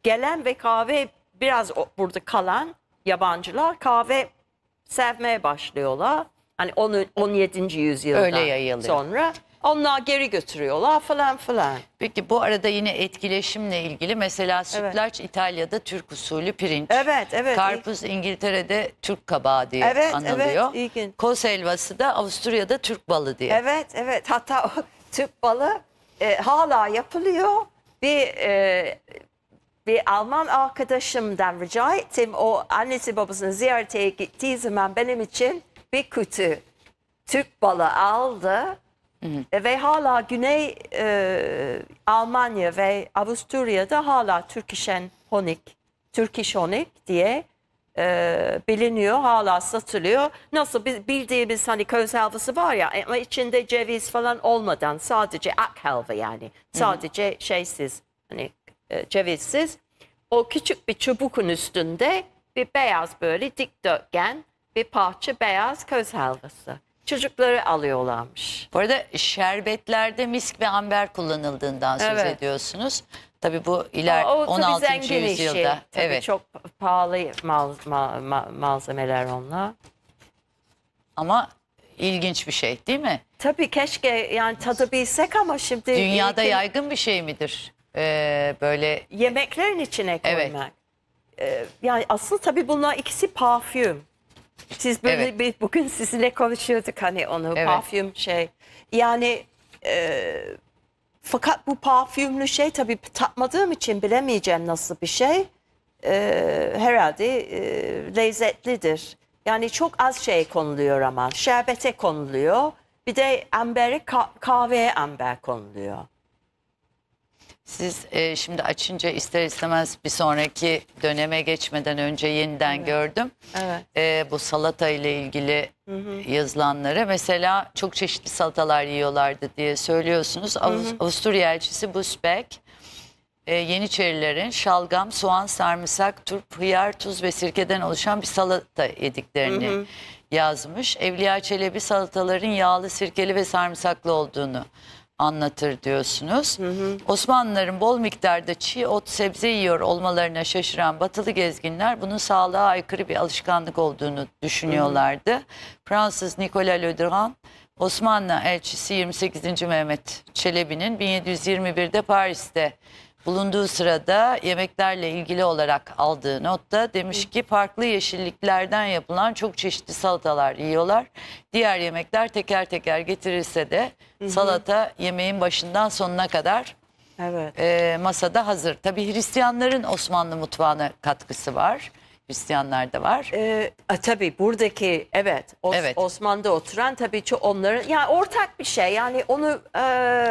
gelen ve kahve biraz burada kalan yabancılar kahve sevmeye başlıyorlar. Hani 17. yüzyıldan Öyle yayılıyor. sonra. Onlar geri götürüyorlar falan filan. Peki bu arada yine etkileşimle ilgili mesela sütlaç evet. İtalya'da Türk usulü pirinç. Evet evet. Karpuz ilginç. İngiltere'de Türk kabağı diye evet, anılıyor. Evet ilginç. Kos helvası da Avusturya'da Türk balı diye. Evet evet hatta o Türk balı e, hala yapılıyor. Bir e, bir Alman arkadaşımdan rica ettim. O annesi babasını ziyarete gittiği zaman benim için bir kutu Türk balı aldı Hı hı. E, ve hala Güney e, Almanya ve Avusturya'da hala Türkişen Honik, Türkiş Honik diye e, biliniyor, hala satılıyor. Nasıl bildiğimiz hani köz helvası var ya e, ama içinde ceviz falan olmadan sadece ak helva yani. Sadece hı hı. şeysiz hani e, cevizsiz. O küçük bir çubukun üstünde bir beyaz böyle dikdörtgen bir parça beyaz köz helvası çocukları alıyorlarmış. Bu arada şerbetlerde misk ve amber kullanıldığından söz Evet. ediyorsunuz. Tabii bu iler O, o tabii 16. yüzyılda. Tabii evet. Çok pahalı mal, mal malzemeler onlar. Ama ilginç bir şey değil mi? Tabii keşke yani tadabilsek ama şimdi Dünyada ilkin- yaygın bir şey midir? Ee, böyle yemeklerin içine koymak. Evet. Ee, yani aslında tabii bunlar ikisi parfüm. Siz böyle evet. bir, bugün sizinle konuşuyorduk hani onu evet. parfüm şey. Yani e, fakat bu parfümlü şey tabii tatmadığım için bilemeyeceğim nasıl bir şey. E, herhalde e, lezzetlidir. Yani çok az şey konuluyor ama şerbete konuluyor. Bir de amberi ka kahveye amber konuluyor. Siz e, şimdi açınca ister istemez bir sonraki döneme geçmeden önce yeniden evet. gördüm. Evet. E, bu salata ile ilgili hı hı. yazılanları mesela çok çeşitli salatalar yiyorlardı diye söylüyorsunuz. Hı hı. Av Avusturya elçisi Busbek e, Yeniçerilerin şalgam, soğan, sarımsak, turp, hıyar, tuz ve sirkeden oluşan bir salata yediklerini hı hı. yazmış. Evliya Çelebi salataların yağlı, sirkeli ve sarımsaklı olduğunu anlatır diyorsunuz. Hı hı. Osmanlıların bol miktarda çiğ ot sebze yiyor olmalarına şaşıran batılı gezginler bunun sağlığa aykırı bir alışkanlık olduğunu düşünüyorlardı. Hı hı. Fransız Nicolas Le Osmanlı elçisi 28. Mehmet Çelebi'nin 1721'de Paris'te bulunduğu sırada yemeklerle ilgili olarak aldığı notta demiş ki farklı yeşilliklerden yapılan çok çeşitli salatalar yiyorlar. Diğer yemekler teker teker getirilse de salata yemeğin başından sonuna kadar Evet. e, masada hazır. Tabi Hristiyanların Osmanlı mutfağına katkısı var. Hristiyanlar da var. Ee, e, tabii buradaki evet, Os evet. Osman'da oturan tabii ki onların yani ortak bir şey. Yani onu e,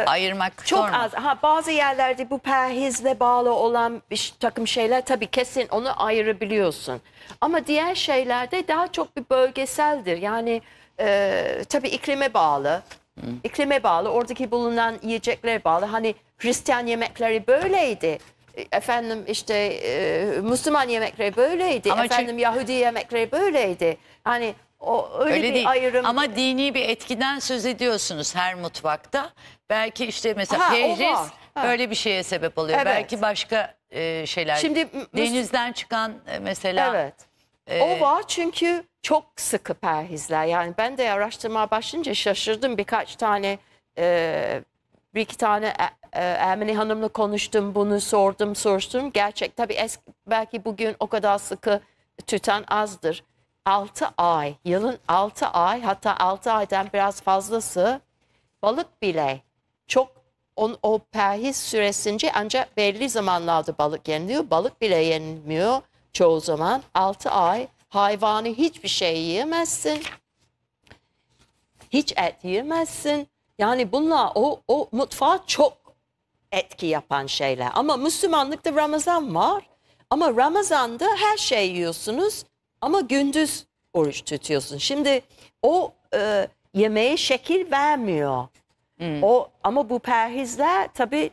ayırmak çok sorma. az. Ha bazı yerlerde bu perhizle bağlı olan bir takım şeyler tabii kesin onu ayırabiliyorsun. Ama diğer şeylerde daha çok bir bölgeseldir. Yani e, tabii iklime bağlı. Hı. İklime bağlı, oradaki bulunan yiyeceklere bağlı. Hani Hristiyan yemekleri böyleydi. Efendim işte e, Müslüman yemekleri böyleydi. Ama Efendim çünkü... Yahudi yemekleri böyleydi. Hani o öyle, öyle bir değil. ayrım. Ama dini bir etkiden söz ediyorsunuz her mutfakta. Belki işte mesela ha, böyle bir şeye sebep oluyor. Evet. Belki başka e, şeyler. Şimdi denizden çıkan e, mesela. Evet. E, o var çünkü çok sıkı perhizler. Yani ben de araştırmaya başlayınca şaşırdım birkaç tane e, bir iki tane e, ee, Ermeni Hanım'la konuştum, bunu sordum, soruşturdum. Gerçek tabii eski, belki bugün o kadar sıkı tüten azdır. 6 ay, yılın 6 ay hatta 6 aydan biraz fazlası balık bile çok on, o perhis süresince ancak belli zamanlarda balık yeniliyor. Balık bile yenilmiyor çoğu zaman. 6 ay hayvanı hiçbir şey yiyemezsin. Hiç et yiyemezsin. Yani bunlar o, o mutfağa çok etki yapan şeyler. Ama Müslümanlıkta Ramazan var. Ama Ramazan'da her şey yiyorsunuz ama gündüz oruç tutuyorsun. Şimdi o e, yemeğe şekil vermiyor. Hmm. O ama bu perhizler tabii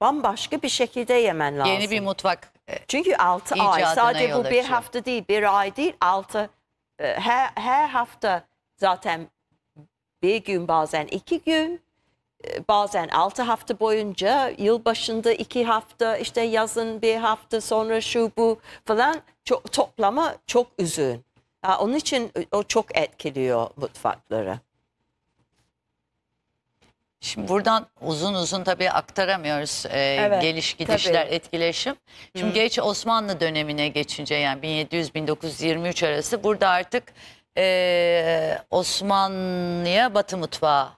bambaşka bir şekilde yemen lazım. Yeni bir mutfak. E, Çünkü 6 ay sadece bu bir hafta değil, bir ay değil, 6 e, her her hafta zaten bir gün bazen iki gün e, bazen 6 hafta boyunca yıl başında 2 hafta işte yazın bir hafta sonra şu bu falan çok, toplama çok üzün. onun için e, o çok etkiliyor mutfakları. Şimdi buradan uzun uzun tabii aktaramıyoruz e, evet, geliş gidişler tabii. etkileşim. Şimdi Hı. geç Osmanlı dönemine geçince yani 1700-1923 arası burada artık e, Osmanlı'ya Batı mutfağı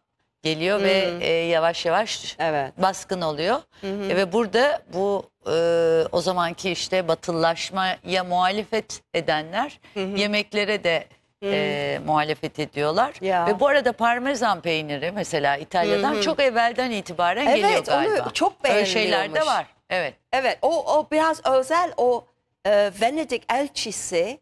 geliyor hmm. ve e, yavaş yavaş evet. baskın oluyor. Hı E, ve burada bu e, o zamanki işte batıllaşmaya muhalefet edenler hı yemeklere de hı. e, muhalefet ediyorlar. Ya. Ve bu arada parmesan peyniri mesela İtalya'dan hı çok evvelden itibaren evet, geliyor galiba. Evet çok beğeniliyormuş. Öyle şeyler de var. Evet. Evet o, o biraz özel o e, Venedik elçisi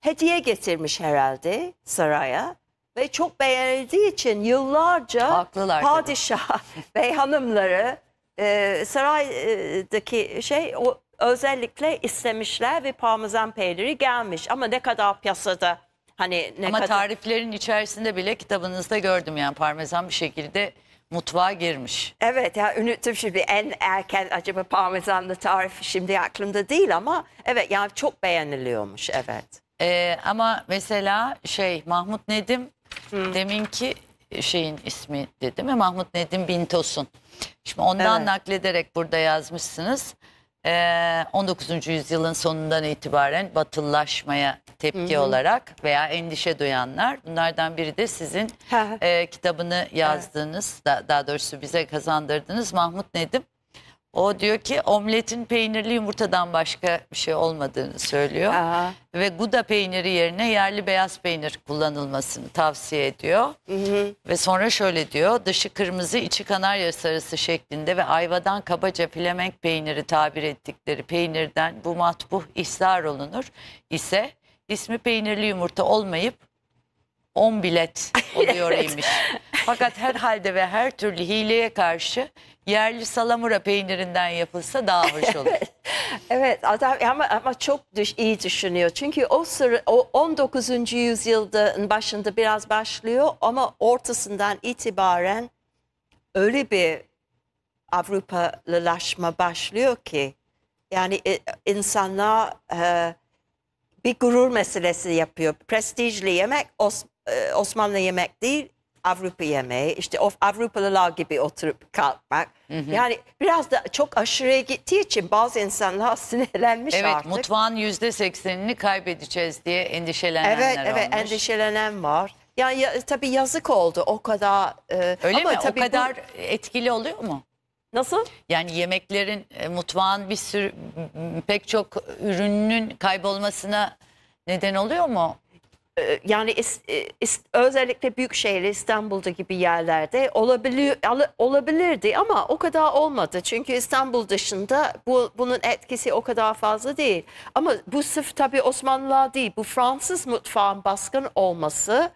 hediye getirmiş herhalde saraya ve çok beğenildiği için yıllarca Haklılar padişah, tabii. hanımları e, saraydaki şey o, özellikle istemişler ve parmesan peyniri gelmiş. Ama ne kadar piyasada hani ne Ama kadar... tariflerin içerisinde bile kitabınızda gördüm yani parmesan bir şekilde mutfağa girmiş. Evet ya unuttum şimdi en erken acaba parmesanlı tarif şimdi aklımda değil ama evet yani çok beğeniliyormuş evet. Ee, ama mesela şey Mahmut Nedim Hı. Deminki şeyin ismi de, değil mi? Mahmut Nedim Bintos'un. Şimdi ondan evet. naklederek burada yazmışsınız. Ee, 19. yüzyılın sonundan itibaren batıllaşmaya tepki Hı-hı. olarak veya endişe duyanlar. Bunlardan biri de sizin e, kitabını yazdığınız, evet. da, daha doğrusu bize kazandırdınız Mahmut Nedim. O diyor ki omletin peynirli yumurtadan başka bir şey olmadığını söylüyor. Aha. Ve guda peyniri yerine yerli beyaz peynir kullanılmasını tavsiye ediyor. Hı hı. Ve sonra şöyle diyor dışı kırmızı içi kanarya sarısı şeklinde ve ayvadan kabaca flamenk peyniri tabir ettikleri peynirden bu matbuh ihsar olunur ise ismi peynirli yumurta olmayıp 10 bilet oluyor imiş. Fakat herhalde ve her türlü hileye karşı yerli salamura peynirinden yapılsa daha hoş olur. evet. adam ama, ama çok düş, iyi düşünüyor. Çünkü o sıra o 19. yüzyılda başında biraz başlıyor ama ortasından itibaren öyle bir Avrupalılaşma başlıyor ki yani e, insanlar e, bir gurur meselesi yapıyor. Prestijli yemek Os e, Osmanlı yemek değil Avrupa yemeği işte of Avrupalılar gibi oturup kalkmak. Hı hı. Yani biraz da çok aşırıya gittiği için bazı insanlar sinirlenmiş evet, artık. Evet mutfağın yüzde seksenini kaybedeceğiz diye endişelenenler evet, evet, olmuş. Evet endişelenen var. Yani ya, tabii yazık oldu o kadar. E, Öyle ama mi? Tabii o kadar bu... etkili oluyor mu? Nasıl? Yani yemeklerin, e, mutfağın bir sürü pek çok ürünün kaybolmasına neden oluyor mu? Ee, yani is, is, e, özellikle büyük şehir İstanbul'da gibi yerlerde olabilir olabilirdi ama o kadar olmadı. Çünkü İstanbul dışında bu bunun etkisi o kadar fazla değil. Ama bu sırf tabii Osmanlılar değil. Bu Fransız mutfağın baskın olması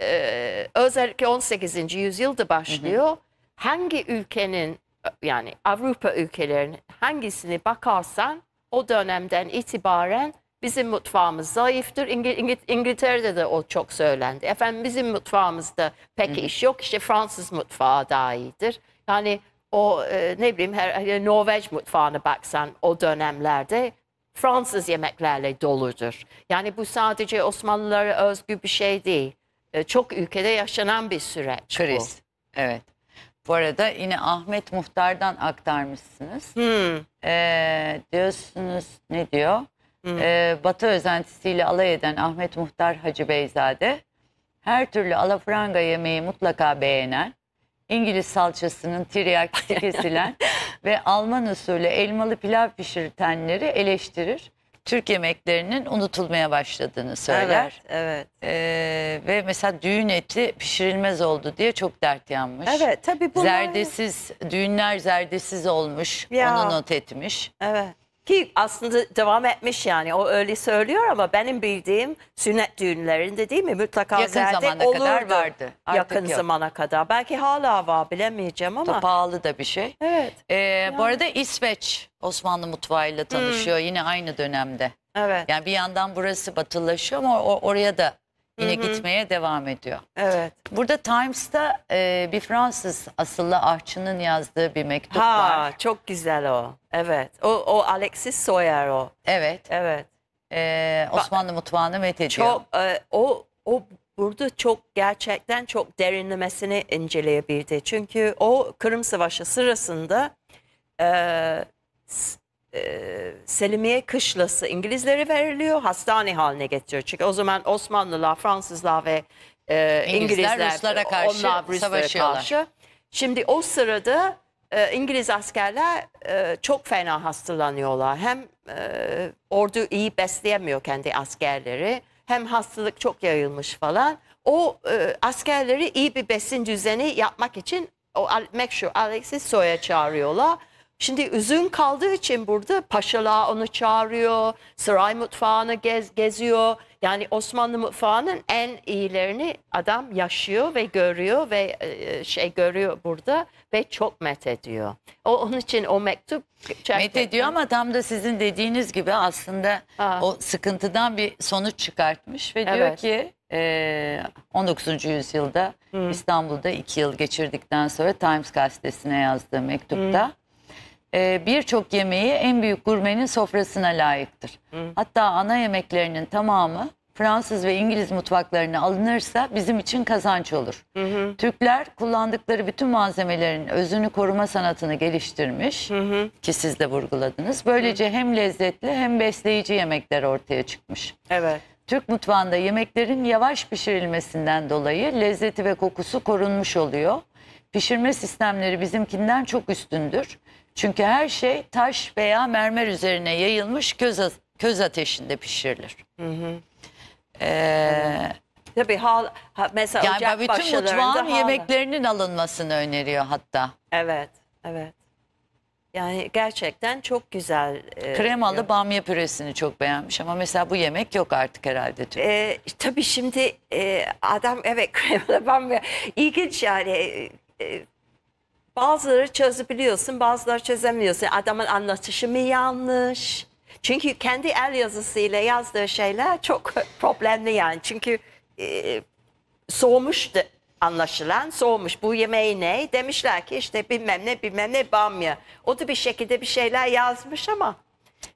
e, özellikle 18. yüzyılda başlıyor. Hı hı. Hangi ülkenin yani Avrupa ülkelerinin hangisini bakarsan o dönemden itibaren Bizim mutfağımız zayıftır. İngil İngil İngiltere'de de o çok söylendi. Efendim bizim mutfağımızda pek Hı. iş yok. İşte Fransız mutfağı daha iyidir. Yani o e, ne bileyim her, Norveç mutfağına baksan o dönemlerde Fransız yemeklerle doludur. Yani bu sadece Osmanlılara özgü bir şey değil. E, çok ülkede yaşanan bir süreç Kriz. bu. Evet. Bu arada yine Ahmet Muhtar'dan aktarmışsınız. Hmm. Ee, diyorsunuz ne diyor? e, Batı özentisiyle alay eden Ahmet Muhtar Hacı Beyzade her türlü alafranga yemeği mutlaka beğenen, İngiliz salçasının tiryakisi kesilen ve Alman usulü elmalı pilav pişirtenleri eleştirir. Türk yemeklerinin unutulmaya başladığını söyler. Evet, evet. Ee, ve mesela düğün eti pişirilmez oldu diye çok dert yanmış. Evet, tabii bunlar... Zerdesiz, düğünler zerdesiz olmuş, Ya. onu not etmiş. Evet. Ki aslında devam etmiş yani o öyle söylüyor ama benim bildiğim sünnet düğünlerinde değil mi mutlaka Yakın zamana olurdu. kadar vardı. Artık Yakın yok. zamana kadar. Belki hala var bilemeyeceğim ama. Da pahalı da bir şey. Evet. Ee, yani. Bu arada İsveç Osmanlı mutfağıyla hmm. tanışıyor hmm. yine aynı dönemde. Evet. Yani bir yandan burası batılaşıyor ama or oraya da Yine Hı -hı. gitmeye devam ediyor. Evet. Burada Times'ta e, bir Fransız asıllı ahçının yazdığı bir mektup ha, var. Çok güzel o. Evet. O, o Alexis Soyer o. Evet. Evet. Ee, Osmanlı Bak, mutfağını methediyor. Çok e, o o burada çok gerçekten çok derinlemesine inceleyebildi. Çünkü o Kırım Savaşı sırasında e, e, Selimiye Kışlası İngilizlere veriliyor, hastane haline getiriyor. Çünkü o zaman Osmanlılar, Fransızlar ve e, İngilizler, İngilizler Ruslara karşı onlar karşı. Şimdi o sırada e, İngiliz askerler e, çok fena hastalanıyorlar. Hem e, ordu iyi besleyemiyor kendi askerleri hem hastalık çok yayılmış falan. O e, askerleri iyi bir besin düzeni yapmak için o make sure soya çağırıyorlar. Şimdi üzüm kaldığı için burada paşalar onu çağırıyor, saray mutfağını gez, geziyor. Yani Osmanlı mutfağının en iyilerini adam yaşıyor ve görüyor ve e, şey görüyor burada ve çok met ediyor. O onun için o mektup met ediyor ama tam da sizin dediğiniz gibi aslında Aa. o sıkıntıdan bir sonuç çıkartmış ve evet. diyor ki 19. E, yüzyılda hmm. İstanbul'da iki yıl geçirdikten sonra Times gazetesine yazdığı mektupta hmm e, birçok yemeği en büyük gurmenin sofrasına layıktır. Hı. Hatta ana yemeklerinin tamamı Fransız ve İngiliz mutfaklarına alınırsa bizim için kazanç olur. Hı hı. Türkler kullandıkları bütün malzemelerin özünü koruma sanatını geliştirmiş hı hı. ki siz de vurguladınız. Böylece hı. hem lezzetli hem besleyici yemekler ortaya çıkmış. Evet. Türk mutfağında yemeklerin yavaş pişirilmesinden dolayı lezzeti ve kokusu korunmuş oluyor. Pişirme sistemleri bizimkinden çok üstündür. Çünkü her şey taş veya mermer üzerine yayılmış köz, köz ateşinde pişirilir. Hı hı. Ee, Tabii hal, ha, mesela yani ocak bütün başlarında mutfağın yemeklerinin alınmasını öneriyor hatta. Evet, evet. Yani gerçekten çok güzel. E, Kremalı diyor. bamya püresini çok beğenmiş ama mesela bu yemek yok artık herhalde. E, tabii şimdi e, adam evet kremalı bamya ilginç yani e, e Bazıları çözebiliyorsun, bazıları çözemiyorsun. Adamın anlatışı mı yanlış? Çünkü kendi el yazısıyla yazdığı şeyler çok problemli yani. Çünkü e, soğumuştu anlaşılan soğumuş. Bu yemeği ne? Demişler ki işte bilmem ne bilmem ne bamya. O da bir şekilde bir şeyler yazmış ama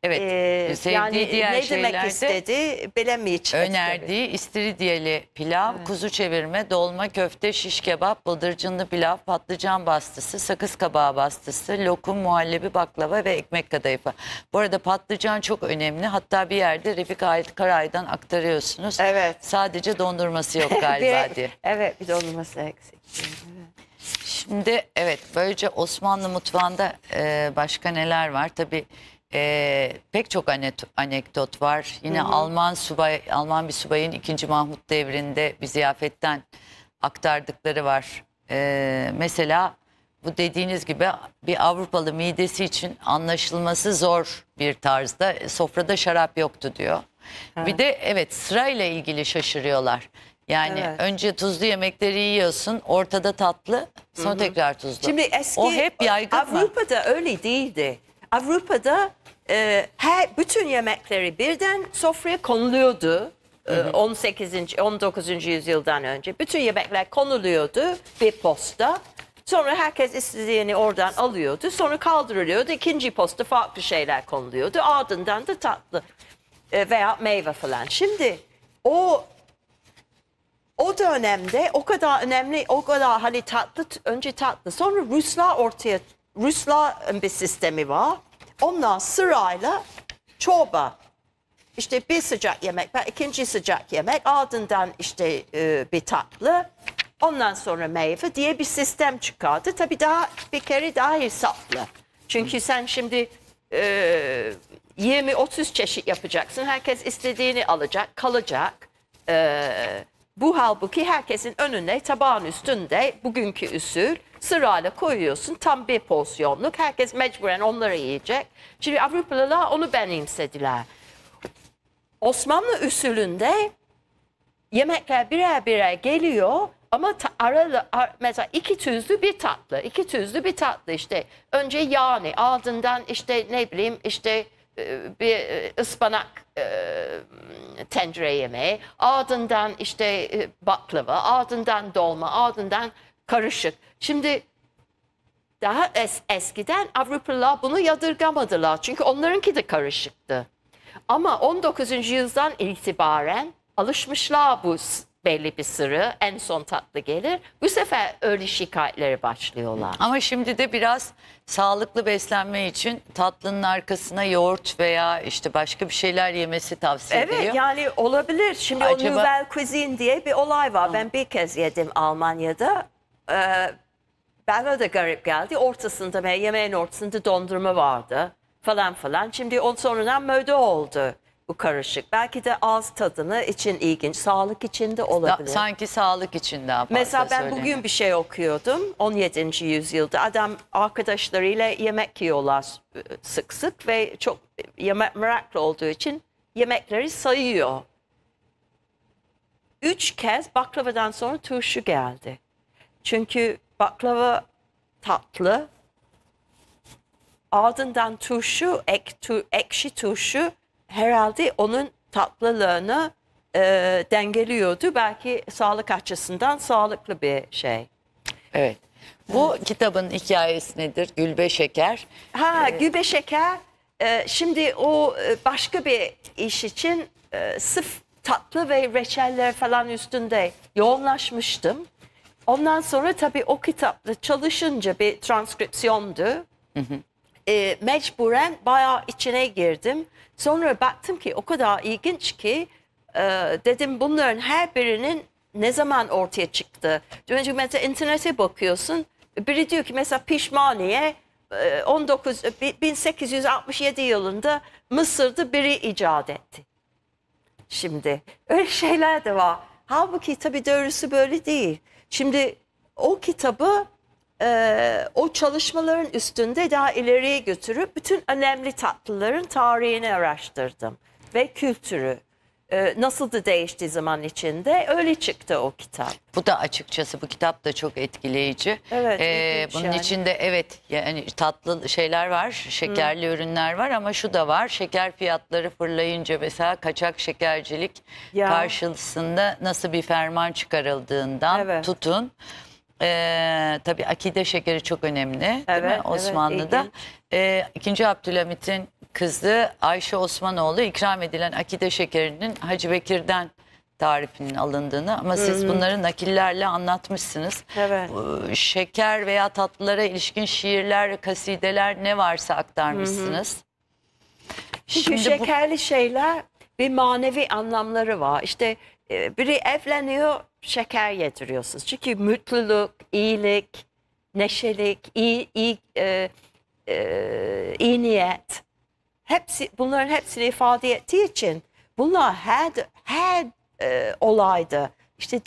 Evet. Ee, sevdiği yani diğer ne demek istedi bilemeyeceğiz. Önerdiği istiridiyeli pilav, kuzu çevirme, dolma, köfte, şiş kebap, bıldırcınlı pilav, patlıcan bastısı, sakız kabağı bastısı, lokum, muhallebi, baklava ve ekmek kadayıfı. Bu arada patlıcan çok önemli. Hatta bir yerde Refik Ait Karay'dan aktarıyorsunuz. Evet. Sadece dondurması yok galiba Bir- diye. Evet bir dondurması eksik. Şimdi evet böylece Osmanlı mutfağında e, başka neler var? Tabii e, pek çok anekdot var. Yine hı hı. Alman subay Alman bir subayın 2. Mahmut devrinde bir ziyafetten aktardıkları var. E, mesela bu dediğiniz gibi bir Avrupalı midesi için anlaşılması zor bir tarzda e, sofrada şarap yoktu diyor. Ha. Bir de evet sırayla ilgili şaşırıyorlar. Yani evet. önce tuzlu yemekleri yiyorsun, ortada tatlı, sonra Hı -hı. tekrar tuzlu. Şimdi eski o hep yaygın Avrupa'da mı? öyle değildi. Avrupa'da e, her bütün yemekleri birden sofraya konuluyordu. E, 18. 19. yüzyıldan önce bütün yemekler konuluyordu bir posta. Sonra herkes istediğini oradan alıyordu. Sonra kaldırılıyordu. İkinci posta farklı şeyler konuluyordu. Ardından da tatlı e, veya meyve falan. Şimdi o o dönemde o kadar önemli, o kadar hani tatlı, önce tatlı. Sonra Ruslar ortaya, Rusların e, bir sistemi var. Ondan sırayla çorba. İşte bir sıcak yemek var, ikinci sıcak yemek, ardından işte e, bir tatlı, ondan sonra meyve diye bir sistem çıkardı. Tabii daha bir kere daha hesaplı. Çünkü sen şimdi e, 20-30 çeşit yapacaksın. Herkes istediğini alacak, kalacak. E, bu halbuki herkesin önüne, tabağın üstünde bugünkü üsül Sırayla koyuyorsun tam bir porsiyonluk. Herkes mecburen onları yiyecek. Şimdi Avrupalılar onu benimsediler. Osmanlı üsulünde yemekler birer birer geliyor ama aralı mesela iki tüzlü bir tatlı, iki tüzlü bir tatlı işte önce yani ardından işte ne bileyim işte e, bir e, ıspanak e, tencere yemeği, ardından işte baklava, ardından dolma, ardından karışık. Şimdi daha es, eskiden Avrupalılar bunu yadırgamadılar. Çünkü onlarınki de karışıktı. Ama 19. yüzyıldan itibaren alışmışlar bu belli bir sırrı en son tatlı gelir. Bu sefer öyle şikayetleri başlıyorlar. Ama şimdi de biraz sağlıklı beslenme için tatlının arkasına yoğurt veya işte başka bir şeyler yemesi tavsiye evet, ediliyor. Evet yani olabilir. Şimdi Acaba... o Nouvelle Cuisine diye bir olay var. Hı. Ben bir kez yedim Almanya'da e, bana da garip geldi. Ortasında yemeğin ortasında dondurma vardı falan falan. Şimdi on sonradan möde oldu bu karışık. Belki de ağız tadını için ilginç. Sağlık için de olabilir. sanki sağlık için de. Mesela ben söyleyeyim. bugün bir şey okuyordum. 17. yüzyılda adam arkadaşlarıyla yemek yiyorlar e, sık sık ve çok e, yemek meraklı olduğu için yemekleri sayıyor. Üç kez baklavadan sonra turşu geldi. Çünkü baklava tatlı. Ardından turşu, ek, tu, ekşi turşu herhalde onun tatlılığını e, dengeliyordu. Belki sağlık açısından sağlıklı bir şey. Evet. Bu evet. kitabın hikayesi nedir? Gülbe Şeker. Ha, ee, Gülbe Şeker. E, şimdi o e, başka bir iş için e, sıf tatlı ve reçeller falan üstünde yoğunlaşmıştım. Ondan sonra tabii o kitapla çalışınca bir transkripsiyondu. Hı hı. E, mecburen bayağı içine girdim. Sonra baktım ki o kadar ilginç ki e, dedim bunların her birinin ne zaman ortaya çıktı? Çünkü mesela internete bakıyorsun. Biri diyor ki mesela pişmaniye 19 e, 1867 yılında Mısır'da biri icat etti. Şimdi öyle şeyler de var. Halbuki tabii doğrusu böyle değil. Şimdi o kitabı e, o çalışmaların üstünde daha ileriye götürüp bütün önemli tatlıların tarihini araştırdım ve kültürü e, ee, nasıl da değişti zaman içinde öyle çıktı o kitap. Bu da açıkçası bu kitap da çok etkileyici. Evet. Ee, bunun yani. içinde evet yani tatlı şeyler var, şekerli Hı. Hmm. ürünler var ama şu da var. Şeker fiyatları fırlayınca mesela kaçak şekercilik ya. karşısında nasıl bir ferman çıkarıldığından evet. tutun. Ee, tabii akide şekeri çok önemli evet, değil mi Osmanlı'da? Evet, ee, İkinci Abdülhamit'in kızı Ayşe Osmanoğlu ikram edilen akide şekerinin Hacı Bekir'den tarifinin alındığını ama siz Hı hmm. bunları nakillerle anlatmışsınız. Evet. E, şeker veya tatlılara ilişkin şiirler, kasideler ne varsa aktarmışsınız. Hı -hı. Çünkü Şimdi şekerli bu... şeyler bir manevi anlamları var. İşte e, biri evleniyor şeker yediriyorsunuz. Çünkü mutluluk, iyilik, neşelik, iyi, iyi, e, e, iyi niyet hepsi bunların hepsini ifade ettiği için bunlar her her e, olaydı. İşte dedi,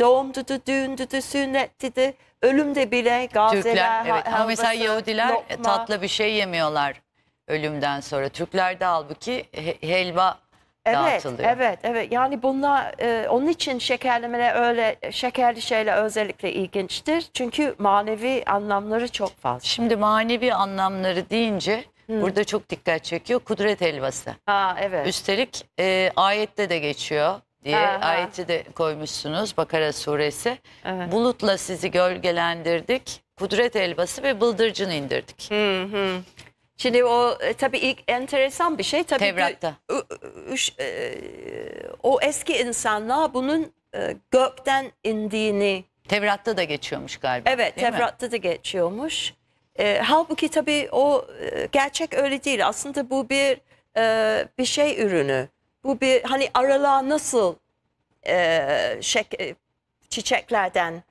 düğündü, de, ölüm de, bile gazeler. Türkler, evet. Helvası, Ama mesela Yahudiler lokma. tatlı bir şey yemiyorlar ölümden sonra. Türkler de halbuki he helva evet, Evet, evet. Yani bunlar e, onun için şekerlemeler öyle şekerli şeyler özellikle ilginçtir. Çünkü manevi anlamları çok fazla. Şimdi manevi anlamları deyince Hı. Burada çok dikkat çekiyor. Kudret helvası. Ha evet. Üstelik e, ayette de geçiyor diye Aha. ayeti de koymuşsunuz Bakara suresi. Evet. Bulutla sizi gölgelendirdik. Kudret helvası ve bıldırcın indirdik. Hı hı. Şimdi o e, tabii ilk enteresan bir şey. Tabii Tevrat'ta. Bu, üş, e, o eski insanlar bunun e, gökten indiğini. Tevrat'ta da geçiyormuş galiba. Evet Tevrat'ta mi? da geçiyormuş. E, halbuki tabii o e, gerçek öyle değil. Aslında bu bir e, bir şey ürünü. Bu bir hani aralığa nasıl e, şek, e, çiçeklerden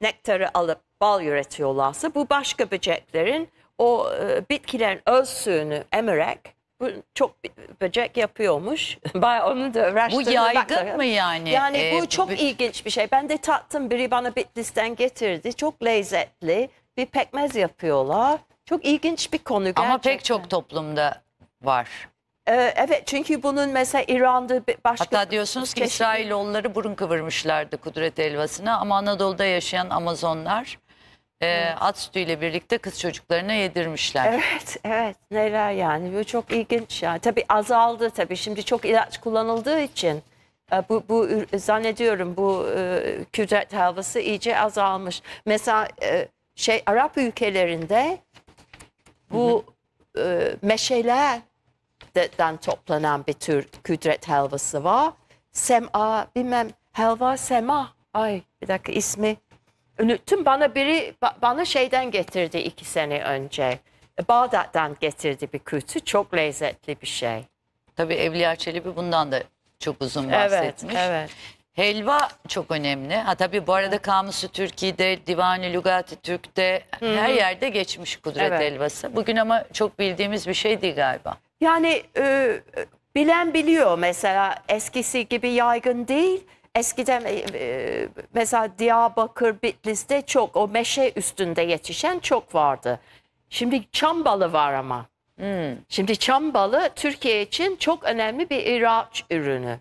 nektarı alıp bal üretiyorlarsa bu başka böceklerin o e, bitkilerin öz suyunu emerek bu çok böcek yapıyormuş. onu da Bu yaygın mı yani? Yani ee, bu e, çok bu... ilginç bir şey. Ben de tattım. Biri bana Bitlis'ten getirdi. Çok lezzetli bir pekmez yapıyorlar. Çok ilginç bir konu gerçekten. Ama pek çok toplumda var. Ee, evet çünkü bunun mesela İran'da başka... Hatta diyorsunuz ki çeşitli... İsrailoğulları burun kıvırmışlardı kudret elvasına. ama Anadolu'da yaşayan Amazonlar e, at sütüyle birlikte kız çocuklarına yedirmişler. Evet, evet. Neler yani. Bu çok ilginç yani. Tabii azaldı tabii. Şimdi çok ilaç kullanıldığı için e, bu, bu zannediyorum bu e, kudret helvası iyice azalmış. Mesela e, şey Arap ülkelerinde bu hı E, meşelerden toplanan bir tür kudret helvası var. Sema bilmem helva sema ay bir dakika ismi unuttum bana biri bana şeyden getirdi iki sene önce. Bağdat'tan getirdi bir kutu. Çok lezzetli bir şey. Tabii Evliya Çelebi bundan da çok uzun bahsetmiş. Evet, evet. Helva çok önemli. Ha tabii bu arada Kamusu Türkiye'de, divan Lugati Türk'te Hı -hı. her yerde geçmiş kudret evet. helvası. Bugün ama çok bildiğimiz bir şey değil galiba. Yani e, bilen biliyor mesela eskisi gibi yaygın değil. Eskiden e, e mesela Diyarbakır, Bitlis'te çok o meşe üstünde yetişen çok vardı. Şimdi çam balı var ama. Hmm. Şimdi çam balı Türkiye için çok önemli bir ihraç ürünü.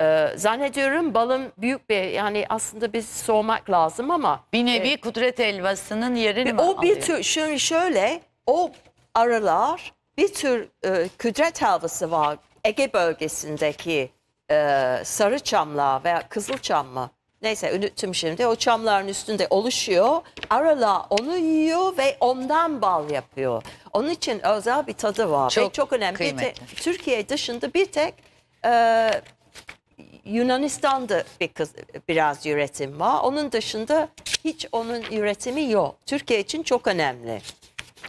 Ee, zannediyorum balın büyük bir yani aslında biz soğumak lazım ama. Bir nevi e, kudret elvasının yerini mi O alıyor? bir tür şimdi şöyle o arılar bir tür e, kudret helvası var Ege bölgesindeki e, sarı çamla veya kızıl çam mı? Neyse unuttum şimdi o çamların üstünde oluşuyor. Arala onu yiyor ve ondan bal yapıyor. Onun için özel bir tadı var. Çok ve çok önemli. Bir tek, Türkiye dışında bir tek e, Yunanistan'da bir kız, biraz üretim var. Onun dışında hiç onun üretimi yok. Türkiye için çok önemli.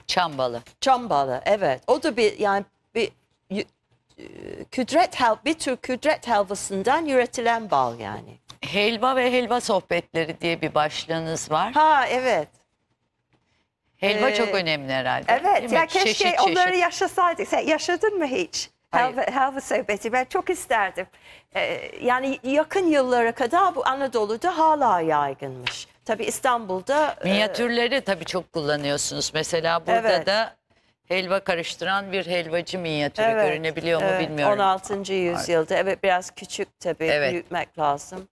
Çam balı. evet. O da bir yani bir e, kudret hel bir tür kudret helvasından üretilen bal yani. Helva ve helva sohbetleri diye bir başlığınız var. Ha evet. Helva ee, çok önemli herhalde. Evet. Ya keşke çeşit, onları çeşit. yaşasaydık. Sen yaşadın mı hiç? Helva sohbeti ben çok isterdim. Ee, yani yakın yıllara kadar bu Anadolu'da hala yaygınmış. Tabii İstanbul'da... E, Minyatürleri e... tabii çok kullanıyorsunuz. Mesela burada evet. da helva karıştıran bir helvacı minyatürü evet. görünebiliyor mu evet. bilmiyorum. 16. yüzyılda evet biraz küçük tabii evet. büyütmek lazım.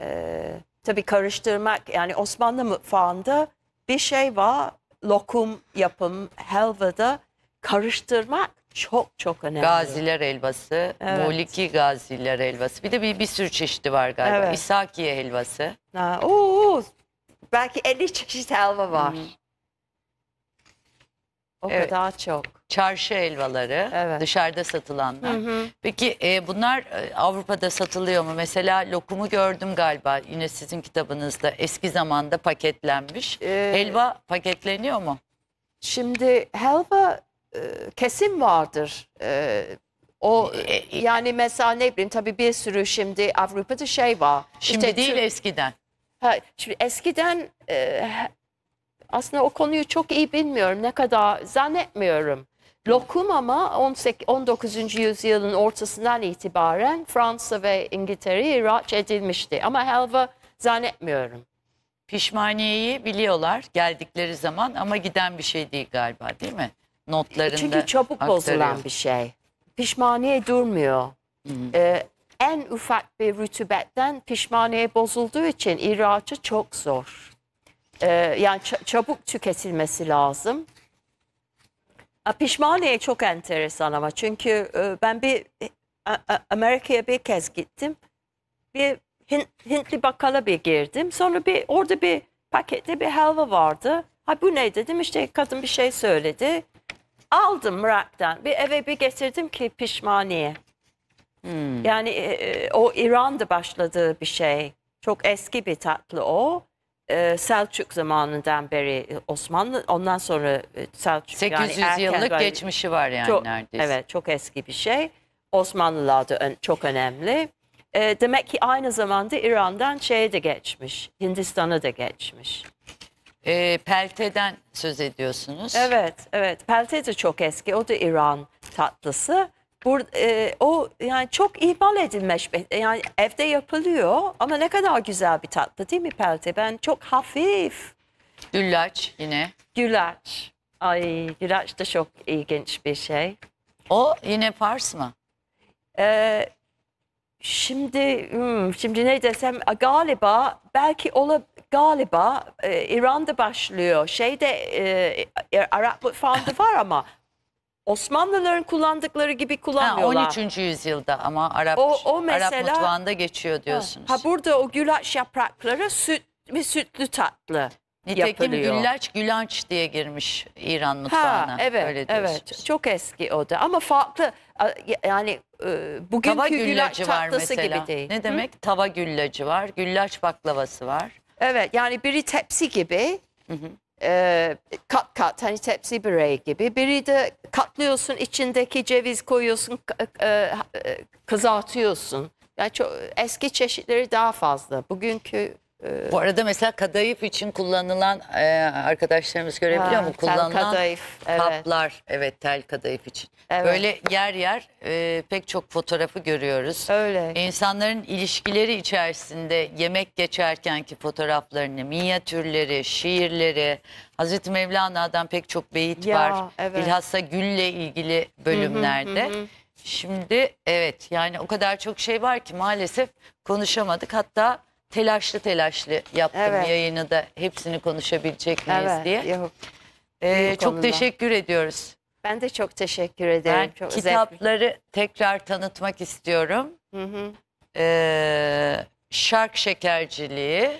Ee, tabii karıştırmak yani Osmanlı mutfağında bir şey var. Lokum yapım helvada karıştırmak çok çok önemli. Gaziler helvası, evet. Moliki gaziler helvası. Bir de bir, bir sürü çeşidi var galiba. Evet. İsakiye helvası. Ha, oo, belki 50 çeşit helva var. Hı. Hmm. O evet. kadar çok. Çarşı helvaları, evet. dışarıda satılanlar. Hı hı. Peki e, bunlar e, Avrupa'da satılıyor mu? Mesela lokumu gördüm galiba yine sizin kitabınızda eski zamanda paketlenmiş. Ee, helva paketleniyor mu? Şimdi helva e, kesim vardır. E, o e, yani mesela ne bileyim tabii bir sürü şimdi Avrupa'da şey var. Şimdi işte, değil eskiden. Ha, şimdi eskiden aslında o konuyu çok iyi bilmiyorum ne kadar zannetmiyorum. Lokum ama 19. yüzyılın ortasından itibaren Fransa ve İngiltere'ye ihraç edilmişti. Ama helva zannetmiyorum. Pişmaniyeyi biliyorlar geldikleri zaman ama giden bir şey değil galiba değil mi? notlarında Çünkü çabuk aktarıyor. bozulan bir şey. Pişmaniye durmuyor. Hmm. Ee, en ufak bir rütubetten pişmaniye bozulduğu için ihracı çok zor. Ee, yani çabuk tüketilmesi lazım. pişmaniye çok enteresan ama çünkü e, ben bir e, Amerika'ya bir kez gittim. Bir Hintli bakkala bir girdim. Sonra bir orada bir pakette bir helva vardı. Ha bu ne dedim işte kadın bir şey söyledi. Aldım Irak'tan bir eve bir getirdim ki pişmaniye. Hmm. Yani e, e, o İran'da başladığı bir şey. Çok eski bir tatlı o. E, Selçuk zamanından beri e, Osmanlı ondan sonra e, Selçuk 800 yani yıllık böyle, geçmişi var yani çok, neredeyse. Evet çok eski bir şey. Osmanlılar ön, çok önemli. E, demek ki aynı zamanda İran'dan şeye de geçmiş. Hindistan'a da geçmiş e, pelteden söz ediyorsunuz. Evet, evet. Pelte de çok eski. O da İran tatlısı. Bur, e, o yani çok ihmal edilmiş. Yani evde yapılıyor ama ne kadar güzel bir tatlı değil mi pelte? Ben çok hafif. Güllaç yine. Güllaç. Ay güllaç da çok ilginç bir şey. O yine Pars mı? Ee, şimdi hmm, şimdi ne desem galiba belki ola galiba e, İran'da başlıyor. Şeyde e, e Arap mutfağında var ama Osmanlıların kullandıkları gibi kullanmıyorlar. Ha, 13. yüzyılda ama Arap, o, o mesela, Arap mutfağında geçiyor diyorsunuz. Ha, ha burada o gülaç yaprakları süt ve sütlü tatlı. Nitekim yapılıyor. güllaç gülanç diye girmiş İran mutfağına. Ha, evet, Öyle evet. Çok eski o da ama farklı yani e, bugünkü Tava güllacı güllaç var tatlısı mesela. gibi değil. Ne demek? Hı? Tava güllacı var, güllaç baklavası var. Evet yani biri tepsi gibi Hı hı. e, kat kat hani tepsi bireyi gibi. Biri de katlıyorsun içindeki ceviz koyuyorsun e, e, kızartıyorsun. Yani çok eski çeşitleri daha fazla. Bugünkü bu arada mesela kadayıf için kullanılan e, arkadaşlarımız görebiliyor Ha, mu? tel Kullanılan kadayıf, kaplar. Evet tel kadayıf için. Evet. Böyle yer yer e, pek çok fotoğrafı görüyoruz. Öyle. İnsanların ilişkileri içerisinde yemek geçerkenki fotoğraflarını, minyatürleri, şiirleri, Hazreti Mevlana'dan pek çok beyit Ya, var. evet. Bilhassa gülle ilgili bölümlerde. Şimdi evet yani o kadar çok şey var ki maalesef konuşamadık. Hatta telaşlı telaşlı yaptım Evet. yayını da hepsini konuşabilecek miyiz Evet. diye. Ee, çok teşekkür ediyoruz. Ben de çok teşekkür ederim. Ben çok zevkli. kitapları tekrar tanıtmak istiyorum. Hı hı. Ee, şark şekerciliği,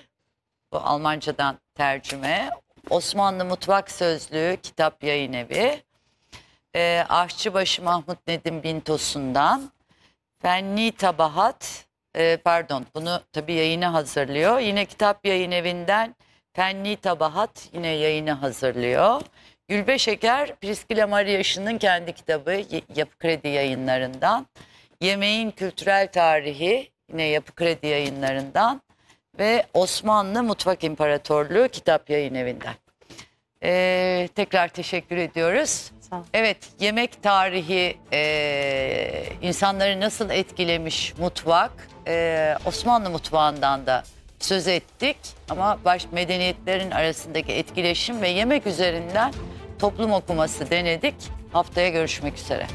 bu Almancadan tercüme. Osmanlı Mutfak Sözlüğü Kitap Yayın Evi. Ee, Aşçıbaşı Mahmut Nedim Bintos'undan. Fenni Tabahat, e, pardon bunu tabii yayını hazırlıyor. Yine kitap yayın evinden Fenni Tabahat yine yayını hazırlıyor. Gülbe Şeker, Priskila Mariyaş'ın kendi kitabı Yapı Kredi yayınlarından. Yemeğin Kültürel Tarihi yine Yapı Kredi yayınlarından. Ve Osmanlı Mutfak İmparatorluğu kitap yayın evinden. Ee, tekrar teşekkür ediyoruz. Evet, yemek tarihi e, insanları nasıl etkilemiş mutfak? e, Osmanlı mutfağından da söz ettik. Ama baş medeniyetlerin arasındaki etkileşim ve yemek üzerinden toplum okuması denedik. Haftaya görüşmek üzere.